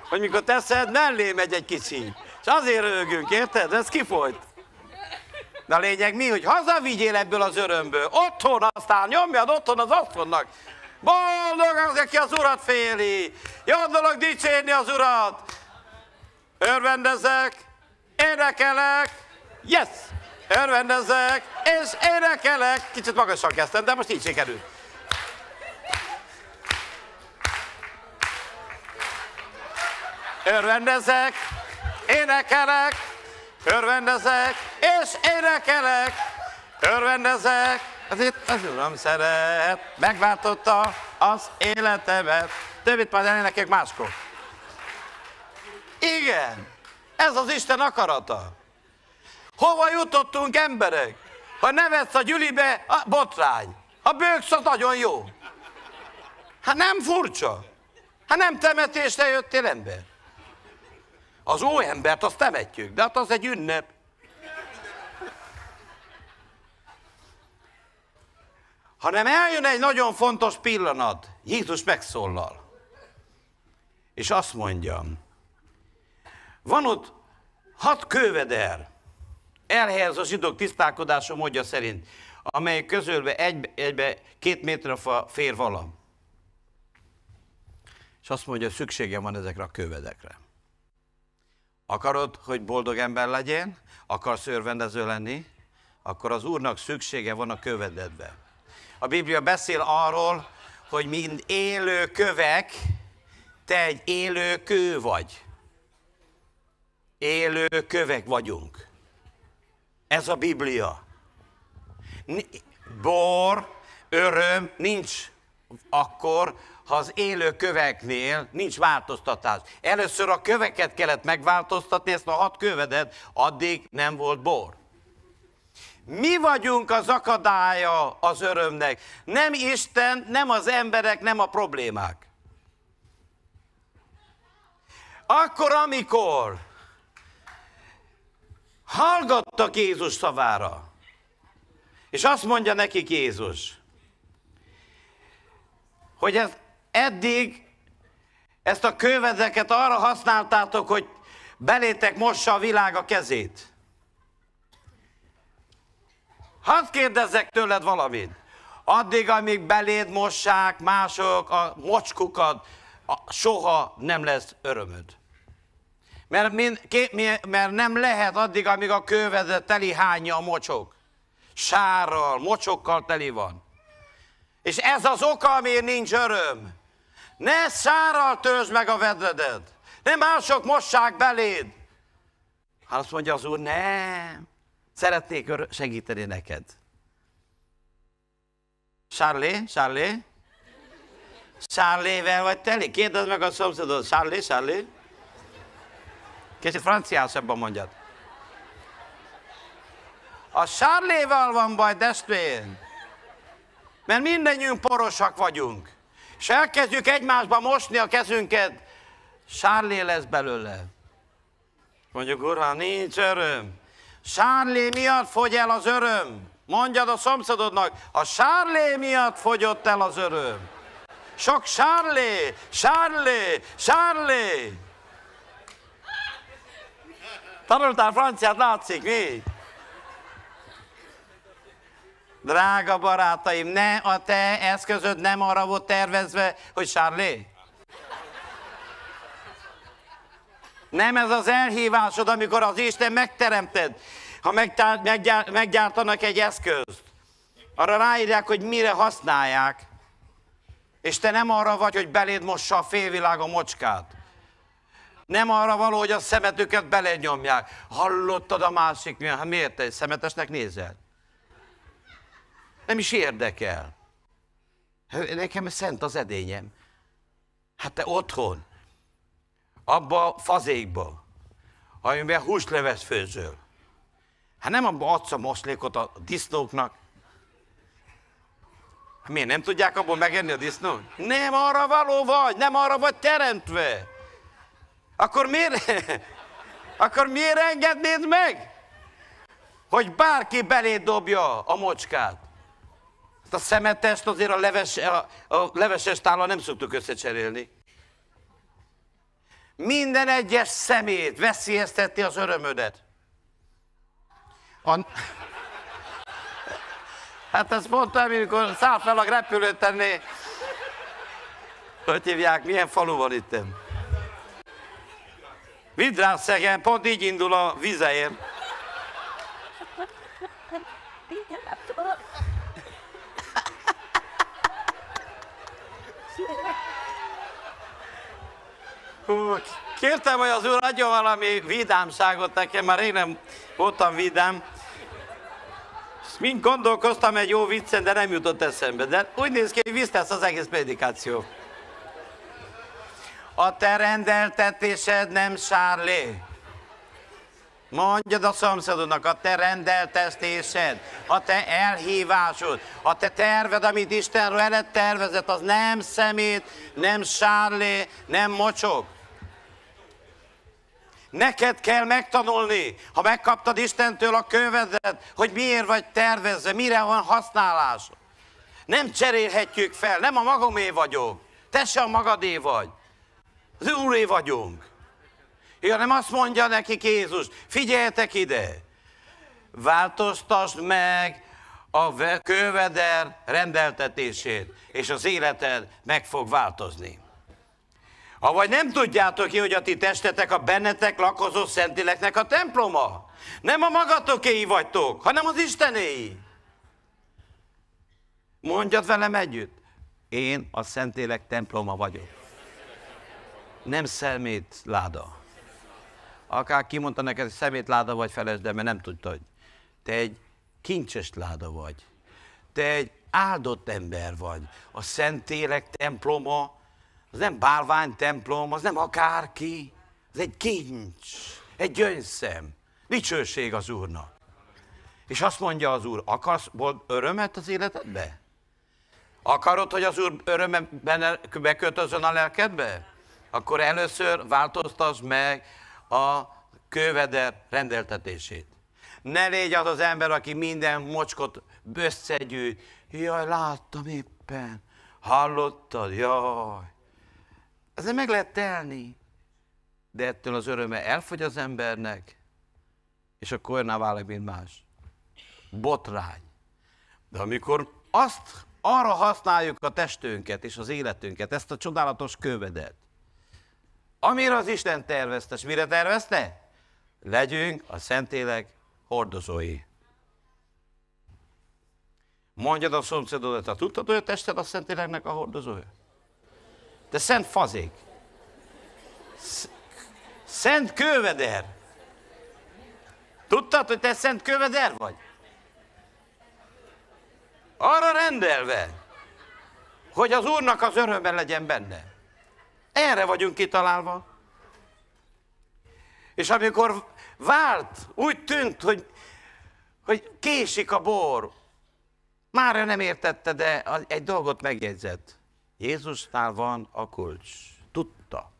hogy mikor teszed, mellé megy egy kicsi. És azért rögünk, érted? Ez kifolyt. De a lényeg mi, hogy hazavigyél ebből az örömből. Otthon aztán nyomjad otthon az otthonnak. Boldog az, aki az Urat féli. Jó dolog dicsérni az Urat. Örvendezek, énekelek, yes! Örvendezek, és énekelek. Kicsit magasan kezdtem, de most így sikerült. Örvendezek, énekelek, örvendezek, és énekelek, örvendezek, Azért az Uram szeret, megváltotta az életemet. Többit majd nekik máskor. Igen, ez az Isten akarata. Hova jutottunk emberek? Ha nevetsz a gyülibe, a botrány. a bőksz az nagyon jó. Hát nem furcsa. Hát nem temetésre jöttél ember. Az ó embert azt temetjük, de hát az egy ünnep. hanem eljön egy nagyon fontos pillanat. Jézus megszólal. És azt mondja, van ott hat kőveder, elhelyez a zsidók tisztálkodása módja szerint, amely közölve egy, egybe két méterre fér valam. És azt mondja, hogy szüksége van ezekre a kövedekre. Akarod, hogy boldog ember legyen, akarsz örvendező lenni, akkor az Úrnak szüksége van a kövededbe. A Biblia beszél arról, hogy mind élő kövek, te egy élő kő vagy. Élő kövek vagyunk. Ez a Biblia. Bor, öröm nincs akkor, ha az élő köveknél nincs változtatás. Először a köveket kellett megváltoztatni, ezt a hat kövedet, addig nem volt bor. Mi vagyunk az akadálya az örömnek. Nem Isten, nem az emberek, nem a problémák. Akkor, amikor hallgattak Jézus szavára, és azt mondja nekik Jézus, hogy ez eddig ezt a kövezeket arra használtátok, hogy belétek mossa a világ a kezét. Hadd kérdezzek tőled valamit. Addig, amíg beléd mossák mások a mocskukat, soha nem lesz örömöd. Mert, mind, ké, mi, mert nem lehet addig, amíg a kövezet teli hányja a mocsok. Sárral, mocsokkal teli van. És ez az oka, amiért nincs öröm. Ne sárral törzs meg a vedredet. Ne mások mossák beléd. Hát azt mondja az úr, nem. Szeretnék segíteni neked. Charlie, Charlie? Charlie-vel vagy teli? Kérdezd meg a szomszédot. Charlie, Charlie? Kicsit franciásabban mondjad. A Charlie-val van baj, destvén. Mert mindannyiunk porosak vagyunk. És elkezdjük egymásba mosni a kezünket, Charlie lesz belőle. Mondjuk, uram, nincs öröm. Sárlé miatt fogy el az öröm. Mondjad a szomszédodnak, a sárlé miatt fogyott el az öröm. Sok sárlé, sárlé, sárlé. Tanultál franciát, látszik, mi? Drága barátaim, ne a te eszközöd nem arra volt tervezve, hogy sárlé. Nem ez az elhívásod, amikor az Isten megteremted ha meggyártanak egy eszközt, arra ráírják, hogy mire használják, és te nem arra vagy, hogy beléd mossa a félvilág a mocskát. Nem arra való, hogy a szemetüket belenyomják. Hallottad a másik, ha hát miért te szemetesnek nézel? Nem is érdekel. Hát nekem szent az edényem. Hát te otthon, abba a fazékba, amiben húsleves főzöl. Hát nem abba adsz a moslékot a disznóknak. Hát miért nem tudják abból megenni a disznók? Nem arra való vagy, nem arra vagy teremtve. Akkor miért, akkor miért engednéd meg, hogy bárki beléd dobja a mocskát? Hát a szemetest azért a, leves, a, a leveses tállal nem szoktuk összecserélni. Minden egyes szemét veszélyezteti az örömödet. A... Hát ezt mondtam, amikor száll fel a repülőt tenni. Hogy hívják, milyen falu van itt? Vidrászegen, pont így indul a vizeér. Hú, Kértem, hogy az úr adjon valami vidámságot nekem, már én nem voltam vidám. Mint gondolkoztam egy jó viccen, de nem jutott eszembe. De úgy néz ki, hogy visz lesz az egész predikáció. A te rendeltetésed nem sárlé. Mondjad a szomszédodnak, a te rendeltetésed, a te elhívásod, a te terved, amit Isten veled tervezett, az nem szemét, nem sárlé, nem mocsok. Neked kell megtanulni, ha megkaptad Istentől a kövedet, hogy miért vagy tervezve, mire van használás. Nem cserélhetjük fel, nem a magamé vagyok, te se a magadé vagy. Az úré vagyunk. Ja, nem azt mondja nekik Jézus, figyeljetek ide, változtasd meg a köveder rendeltetését, és az életed meg fog változni vagy nem tudjátok ki, hogy a ti testetek a bennetek lakozó szentileknek a temploma? Nem a magatokéi vagytok, hanem az Istenéi. Mondjad velem együtt. Én a szentélek temploma vagyok. Nem szemét láda. Akár kimondta neked, hogy szemétláda vagy felesd, de mert nem tudta, hogy te egy kincses láda vagy. Te egy áldott ember vagy. A szentélek temploma az nem bálvány templom, az nem akárki, az egy kincs, egy gyöngyszem. Dicsőség az Úrnak. És azt mondja az Úr, akarsz örömet az életedbe? Akarod, hogy az Úr öröme bekötözön a lelkedbe? Akkor először változtasd meg a köveder rendeltetését. Ne légy az az ember, aki minden mocskot összegyűjt. Jaj, láttam éppen, hallottad, jaj. Ezzel meg lehet telni, de ettől az öröme elfogy az embernek, és akkor olyaná válik, mint más. Botrány. De amikor azt arra használjuk a testünket és az életünket, ezt a csodálatos kövedet, amire az Isten tervezte, és mire tervezte? Legyünk a Szentélek hordozói. Mondjad a szomszédodat, tudtad, hogy a tested a Szentéleknek a hordozója? De szent fazék. Szent kőveder. Tudtad, hogy te szent kőveder vagy? Arra rendelve, hogy az Úrnak az örömben legyen benne. Erre vagyunk kitalálva. És amikor vált, úgy tűnt, hogy, hogy késik a bor. Már nem értette, de egy dolgot megjegyzett. Jézusnál van a kulcs. Tudta.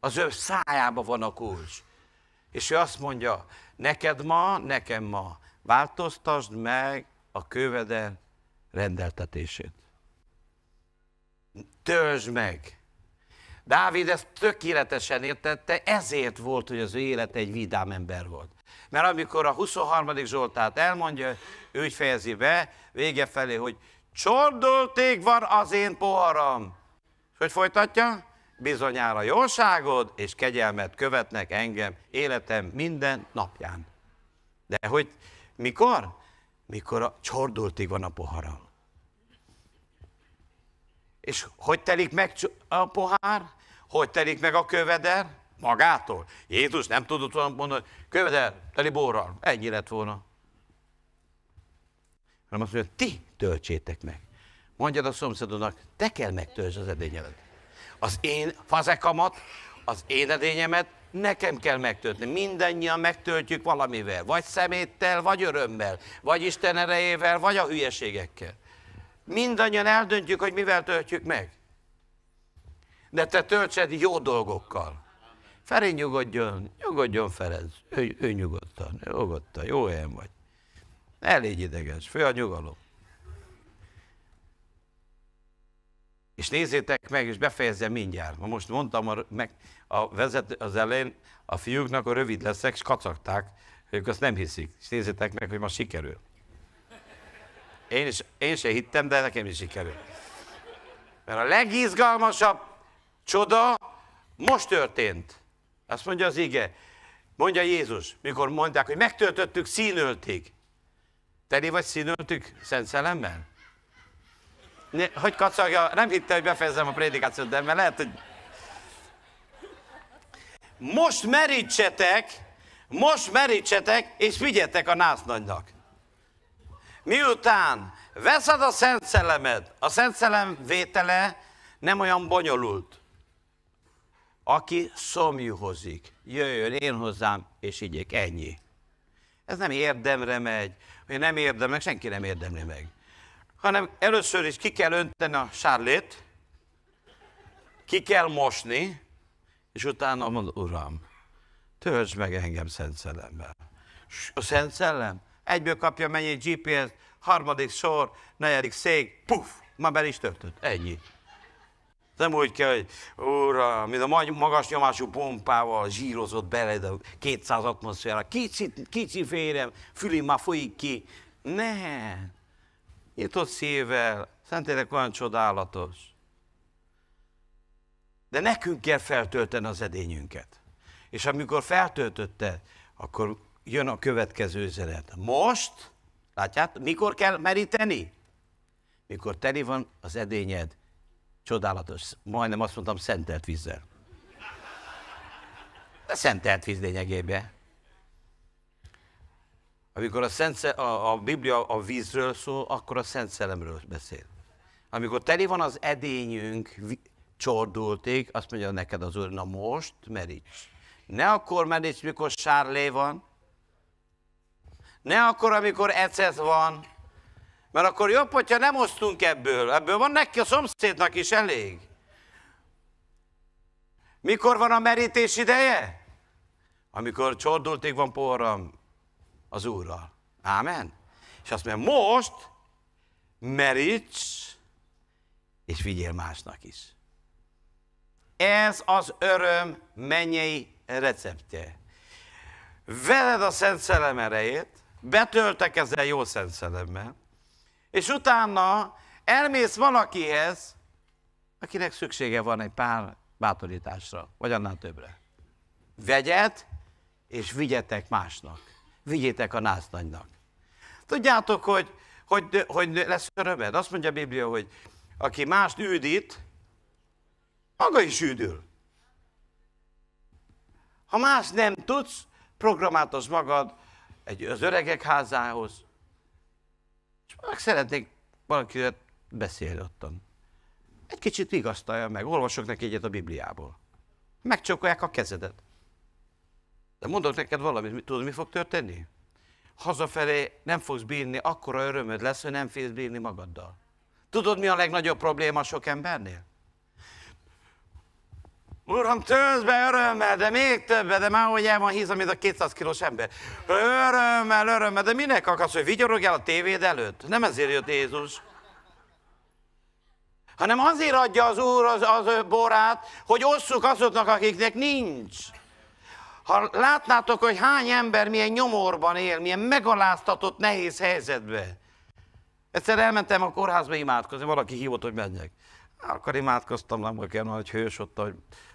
Az ő szájában van a kulcs. És ő azt mondja, neked ma, nekem ma, változtasd meg a köveden rendeltetését. Töltsd meg! Dávid ezt tökéletesen értette, ezért volt, hogy az ő élet egy vidám ember volt. Mert amikor a 23. Zsoltát elmondja, ő úgy fejezi be, vége felé, hogy Csordulték van az én poharam. És hogy folytatja? Bizonyára jóságod és kegyelmet követnek engem életem minden napján. De hogy mikor? Mikor a csordultig van a poharam. És hogy telik meg a pohár? Hogy telik meg a köveder? Magától. Jézus nem tudott volna mondani, köveder, teli borral. Ennyi lett volna hanem azt mondja, ti töltsétek meg. Mondjad a szomszédodnak, te kell megtöltsd az edényedet. Az én fazekamat, az én edényemet nekem kell megtölteni. Mindennyian megtöltjük valamivel, vagy szeméttel, vagy örömmel, vagy Isten erejével, vagy a hülyeségekkel. Mindannyian eldöntjük, hogy mivel töltjük meg. De te töltsed jó dolgokkal. Feri nyugodjon, nyugodjon Ferenc, ő, ő nyugodtan, nyugodtan, jó helyen vagy. Ne légy ideges, fő a nyugalom. És nézzétek meg, és befejezze mindjárt. Ma most mondtam a, meg, a vezető, az elején a fiúknak, a rövid leszek, és kacagták, ők azt nem hiszik. És nézzétek meg, hogy ma sikerül. Én, is, én se hittem, de nekem is sikerül. Mert a legizgalmasabb csoda most történt. Azt mondja az ige. Mondja Jézus, mikor mondták, hogy megtöltöttük, színölték. Teli vagy színöltük Szent Szellemmel? Ne, hogy kacagja? Nem hitte, hogy befejezem a prédikációt, de mert lehet, hogy... Most merítsetek, most merítsetek, és figyeltek a násznagynak. Miután veszed a Szent Szellemed, a Szent Szellem vétele nem olyan bonyolult. Aki szomjúhozik, jöjjön én hozzám, és igyek ennyi. Ez nem érdemre megy, hogy nem érdemel, senki nem érdemli meg. Hanem először is ki kell önteni a sárlét, ki kell mosni, és utána mond, Uram, töltsd meg engem Szent Szellemmel. A Szent Szellem egyből kapja mennyi GPS, harmadik sor, negyedik szék, puf, ma be is töltött. Ennyi. Nem úgy kell, hogy óra, mint a magas nyomású pompával zsírozott bele a 200 atmoszféra. Kicsi, kicsi férjem, fülim már folyik ki. Ne! Nyitott szívvel, szentélek olyan csodálatos. De nekünk kell feltölteni az edényünket. És amikor feltöltötte, akkor jön a következő üzenet. Most, látját, mikor kell meríteni? Mikor teli van az edényed Csodálatos. Majdnem azt mondtam szentelt vízzel. De szentelt víz lényegében. Amikor a, szent, a, a Biblia a vízről szól, akkor a Szent Szellemről beszél. Amikor teli van az edényünk, csordulték, azt mondja neked az Úr, na most meríts. Ne akkor meríts, mikor sárlé van, ne akkor, amikor ecet van, mert akkor jobb, hogyha nem osztunk ebből. Ebből van neki a szomszédnak is elég. Mikor van a merítés ideje? Amikor csordulték van porram az Úrral. Ámen? És azt mondja, most meríts, és vigyél másnak is. Ez az öröm mennyei receptje. Veled a Szent Szelem erejét, betöltek ezzel jó Szent Szelemmel, és utána elmész valakihez, akinek szüksége van egy pár bátorításra, vagy annál többre. Vegyet, és vigyetek másnak. Vigyétek a násznagynak. Tudjátok, hogy, hogy, hogy lesz örömed? Azt mondja a Biblia, hogy aki mást üdít, maga is üdül. Ha más nem tudsz, programátoz magad egy, az öregek házához, és meg szeretnék valakivel beszélni ottan. Egy kicsit vigasztalja meg, olvasok neki egyet a Bibliából. Megcsókolják a kezedet. De mondok neked valamit, tudod, mi fog történni? Hazafelé nem fogsz bírni, akkora örömöd lesz, hogy nem félsz bírni magaddal. Tudod, mi a legnagyobb probléma sok embernél? Uram, tölsz be örömmel, de még többet, de már hogy el van hízom, mint a 200 kilós ember. Örömmel, örömmel, de minek akarsz, hogy vigyorogjál a tévéd előtt? Nem ezért jött Jézus. Hanem azért adja az Úr az, az borát, hogy osszuk azoknak, akiknek nincs. Ha látnátok, hogy hány ember milyen nyomorban él, milyen megaláztatott, nehéz helyzetbe. Egyszer elmentem a kórházba imádkozni, valaki hívott, hogy menjek. Akkor imádkoztam, nem kell, hogy hős ott, hogy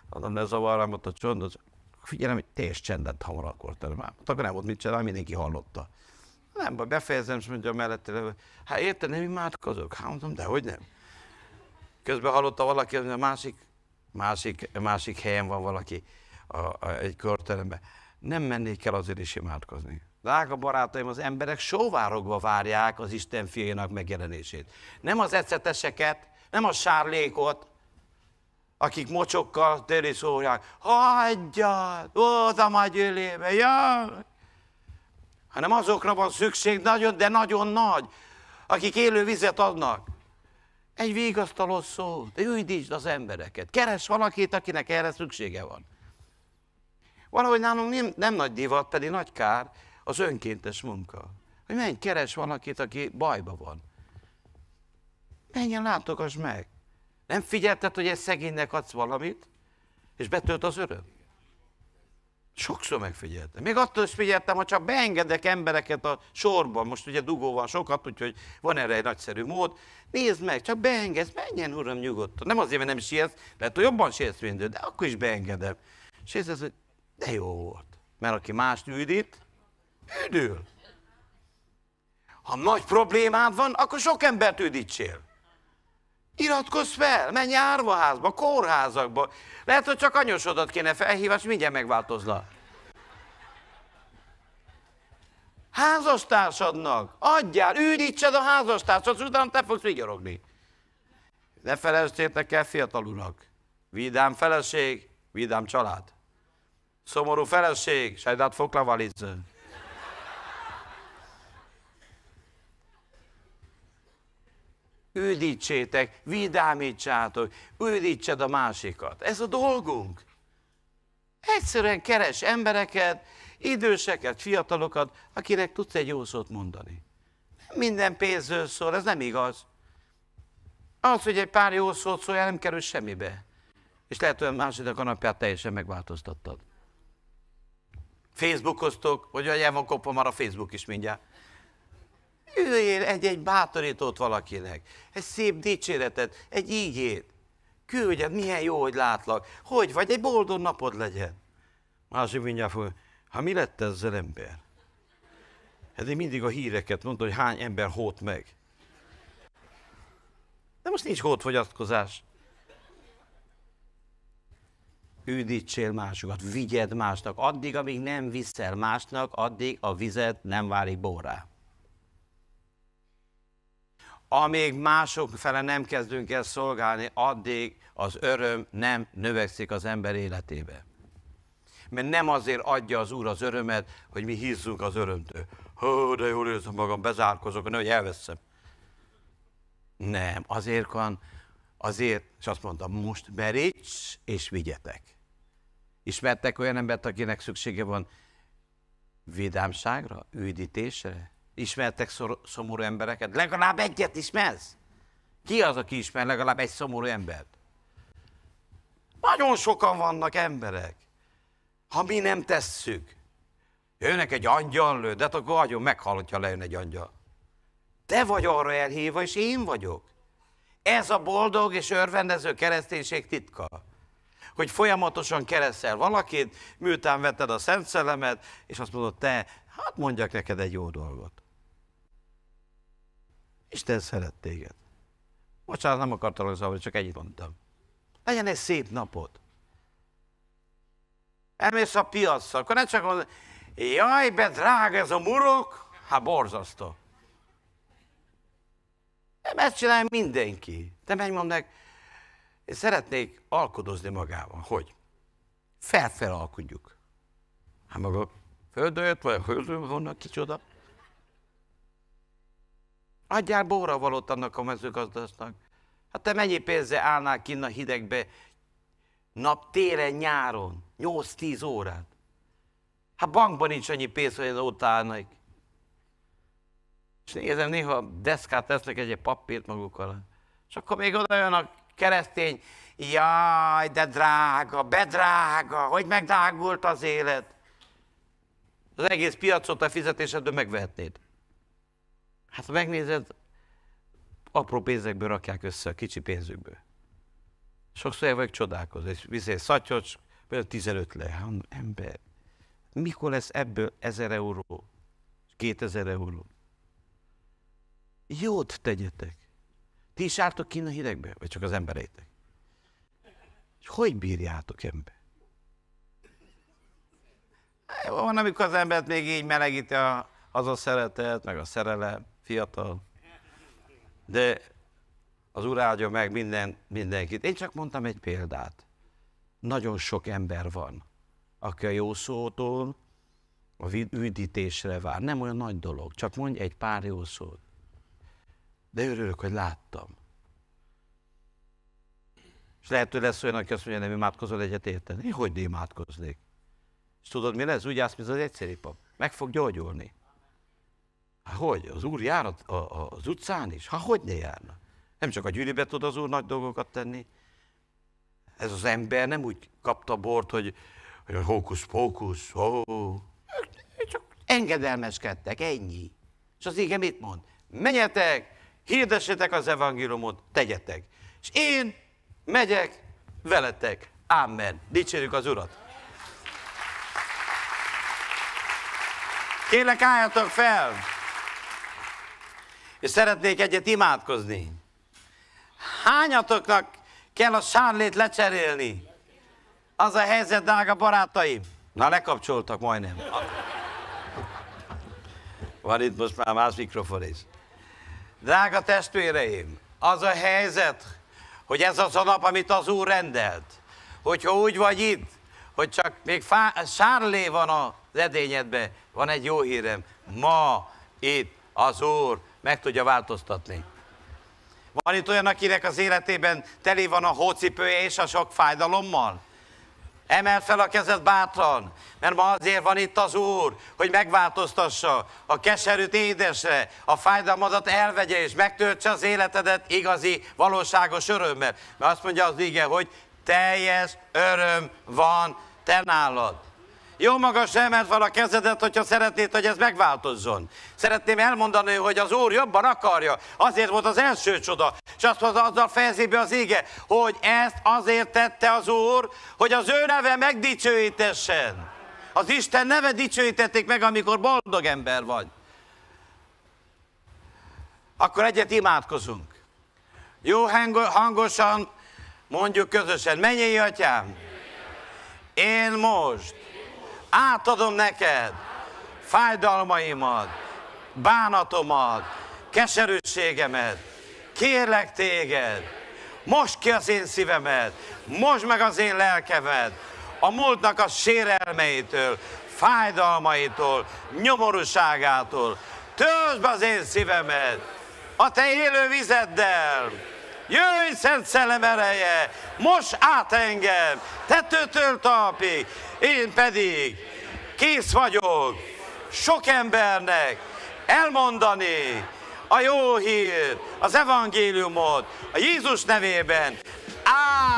ne zavar, mondta csönd, az, figyelem, hogy teljes csendet hamar akkor terem. Hát, akkor nem volt mit csinálni, mindenki hallotta. Nem, baj, befejezem, és mondja a mellette hát érte, nem imádkozok? Hát mondom, de hogy nem. Közben hallotta valaki, a másik, másik, másik helyen van valaki a, a, egy körteremben. Nem mennék el azért is imádkozni. Drága barátaim, az emberek sóvárogva várják az Isten fiainak megjelenését. Nem az eceteseket, nem a sárlékot, akik mocsokkal teli szórják, hagyjad, voltam a ülébe, jaj! Hanem azokra van szükség nagyon, de nagyon nagy, akik élő vizet adnak. Egy szó, de üdítsd az embereket, keres valakit, akinek erre szüksége van. Valahogy nálunk nem, nem nagy divat, pedig nagy kár az önkéntes munka. Hogy menj, keres valakit, aki bajba van. Menjen, látogass meg. Nem figyelted, hogy egy szegénynek adsz valamit, és betölt az öröm? Sokszor megfigyeltem. Még attól is figyeltem, ha csak beengedek embereket a sorban, most ugye dugó van sokat, úgyhogy van erre egy nagyszerű mód. Nézd meg, csak beengedsz, menjen uram nyugodtan. Nem azért, mert nem sietsz, lehet, hogy jobban sietsz, mint ő, de akkor is beengedem. És ez hogy de jó volt. Mert aki mást üdít, üdül. Ha nagy problémád van, akkor sok embert üdítsél. Iratkozz fel, menj árvaházba, kórházakba. Lehet, hogy csak anyosodat kéne felhívás, mindjárt megváltozna. Házastársadnak, adjál, üdítsed a házastársad, utána te fogsz vigyorogni. Ne felejtsétek el fiatal urak. Vidám feleség, vidám család. Szomorú feleség, sajdát foklavalizm. üdítsétek, vidámítsátok, üdítsed a másikat. Ez a dolgunk. Egyszerűen keres embereket, időseket, fiatalokat, akinek tudsz egy jó szót mondani. Nem minden pénzről szól, ez nem igaz. Az, hogy egy pár jó szót szólja, nem kerül semmibe. És lehet, hogy második a napját teljesen megváltoztattad. Facebookoztok, hogy a van kopva már a Facebook is mindjárt. Üljél egy-egy bátorítót valakinek, egy szép dicséretet, egy ígét. Küldjed, milyen jó, hogy látlak. Hogy vagy, egy boldog napod legyen. Másik mindjárt fog, ha mi lett ezzel ember? Eddig hát mindig a híreket mondta, hogy hány ember hót meg. De most nincs hótfogyatkozás. Üdítsél másokat, vigyed másnak. Addig, amíg nem viszel másnak, addig a vizet nem válik borrá amíg mások fele nem kezdünk el szolgálni, addig az öröm nem növekszik az ember életébe. Mert nem azért adja az Úr az örömet, hogy mi hízzunk az örömtől. Hó, de jól érzem magam, bezárkozok, hogy elveszem. Nem, azért van, azért, és azt mondta, most beríts és vigyetek. Ismertek olyan embert, akinek szüksége van vidámságra, üdítésre, ismertek szor- szomorú embereket? Legalább egyet ismersz? Ki az, aki ismer legalább egy szomorú embert? Nagyon sokan vannak emberek. Ha mi nem tesszük, jönnek egy angyal lő, de hát akkor nagyon meghal, ha lejön egy angyal. Te vagy arra elhívva, és én vagyok. Ez a boldog és örvendező kereszténység titka hogy folyamatosan kereszel valakit, miután vetted a Szent Szellemet, és azt mondod, te, hát mondjak neked egy jó dolgot. Isten szeret téged. Bocsánat, nem akartalak zavarni, csak egyet mondtam. Legyen egy szép napod. Elmész a piacra, akkor ne csak mondod, jaj, be drága ez a murok, hát borzasztó. Nem ezt csinálja mindenki. Te menj, mondd meg, én szeretnék alkodozni magában. Hogy? Felfel alkudjuk. Hát maga földön vagy a földön vannak kicsoda. Adjál bóravalót annak a mezőgazdásznak. Hát te mennyi pénze állnál kinn a hidegbe nap, télen, nyáron, 8-10 órát? Hát bankban nincs annyi pénz, hogy ott állnak. És nézem, néha deszkát tesznek egy, egy papírt maguk alá. És akkor még oda jön a keresztény, jaj, de drága, bedrága, hogy megdágult az élet. Az egész piacot a fizetésedből megvehetnéd. Hát ha megnézed, apró pénzekből rakják össze, a kicsi pénzükből. Sokszor el vagyok csodálkozni, és viszi egy szatyocs, például 15 le. Hát, ember, mikor lesz ebből 1000 euró, 2000 euró? Jót tegyetek. Ti is jártok ki a hidegbe? Vagy csak az embereitek? És hogy bírjátok ember? Van, amikor az embert még így melegíti a, az a szeretet, meg a szerelem fiatal. De az Úr áldja meg minden, mindenkit. Én csak mondtam egy példát. Nagyon sok ember van, aki a jó szótól a üdítésre vár. Nem olyan nagy dolog, csak mondj egy pár jó szót. De örülök, hogy láttam. És lehető lesz olyan, aki azt mondja, nem imádkozol egyet érteni. Én hogy imádkoznék? És tudod, mi lesz? Úgy állsz, mint az egyszerű pap. Meg fog gyógyulni. Hát hogy? Az úr jár a, a, az utcán is? Ha hát hogy ne járna? Nem csak a gyűlibe tud az úr nagy dolgokat tenni. Ez az ember nem úgy kapta bort, hogy, hogy hókusz-pókusz, ó. Csak engedelmeskedtek, ennyi. És az ége mit mond? Menjetek, hirdessetek az evangéliumot, tegyetek. És én megyek veletek. Amen. Dicsérjük az Urat. Kérlek, álljatok fel! és szeretnék egyet imádkozni. Hányatoknak kell a sárlét lecserélni? Az a helyzet, drága barátaim. Na, lekapcsoltak majdnem. Van itt most már más mikrofon is. Drága testvéreim, az a helyzet, hogy ez az a nap, amit az Úr rendelt. Hogyha úgy vagy itt, hogy csak még fá- sárlé van az edényedbe, van egy jó hírem. Ma itt az Úr meg tudja változtatni. Van itt olyan, akinek az életében teli van a hócipője és a sok fájdalommal? Emel fel a kezed bátran, mert ma azért van itt az Úr, hogy megváltoztassa a keserűt édesre, a fájdalmadat elvegye és megtöltse az életedet igazi, valóságos örömmel. Mert azt mondja az ige, hogy teljes öröm van te nálad. Jó magas emelt van a kezedet, hogyha szeretnéd, hogy ez megváltozzon. Szeretném elmondani, hogy az Úr jobban akarja. Azért volt az első csoda, és azt mondta, azzal fejezi be az ége, hogy ezt azért tette az Úr, hogy az ő neve megdicsőítessen. Az Isten neve dicsőítették meg, amikor boldog ember vagy. Akkor egyet imádkozunk. Jó hangosan, mondjuk közösen. Menjél, atyám! Én most Átadom neked fájdalmaimat, bánatomat, keserűségemet. Kérlek téged, most ki az én szívemet, most meg az én lelkemet, a múltnak a sérelmeitől, fájdalmaitól, nyomorúságától. Töltsd be az én szívemet a te élő vizeddel, Jöjj, Szent Szellem ereje, most át engem, tetőtől talpig, én pedig kész vagyok sok embernek elmondani a jó hír, az evangéliumot a Jézus nevében.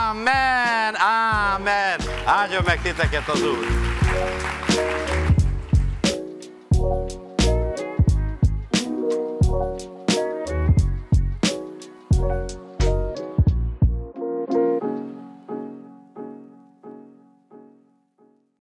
Ámen, ámen. Áldjon meg titeket az Úr.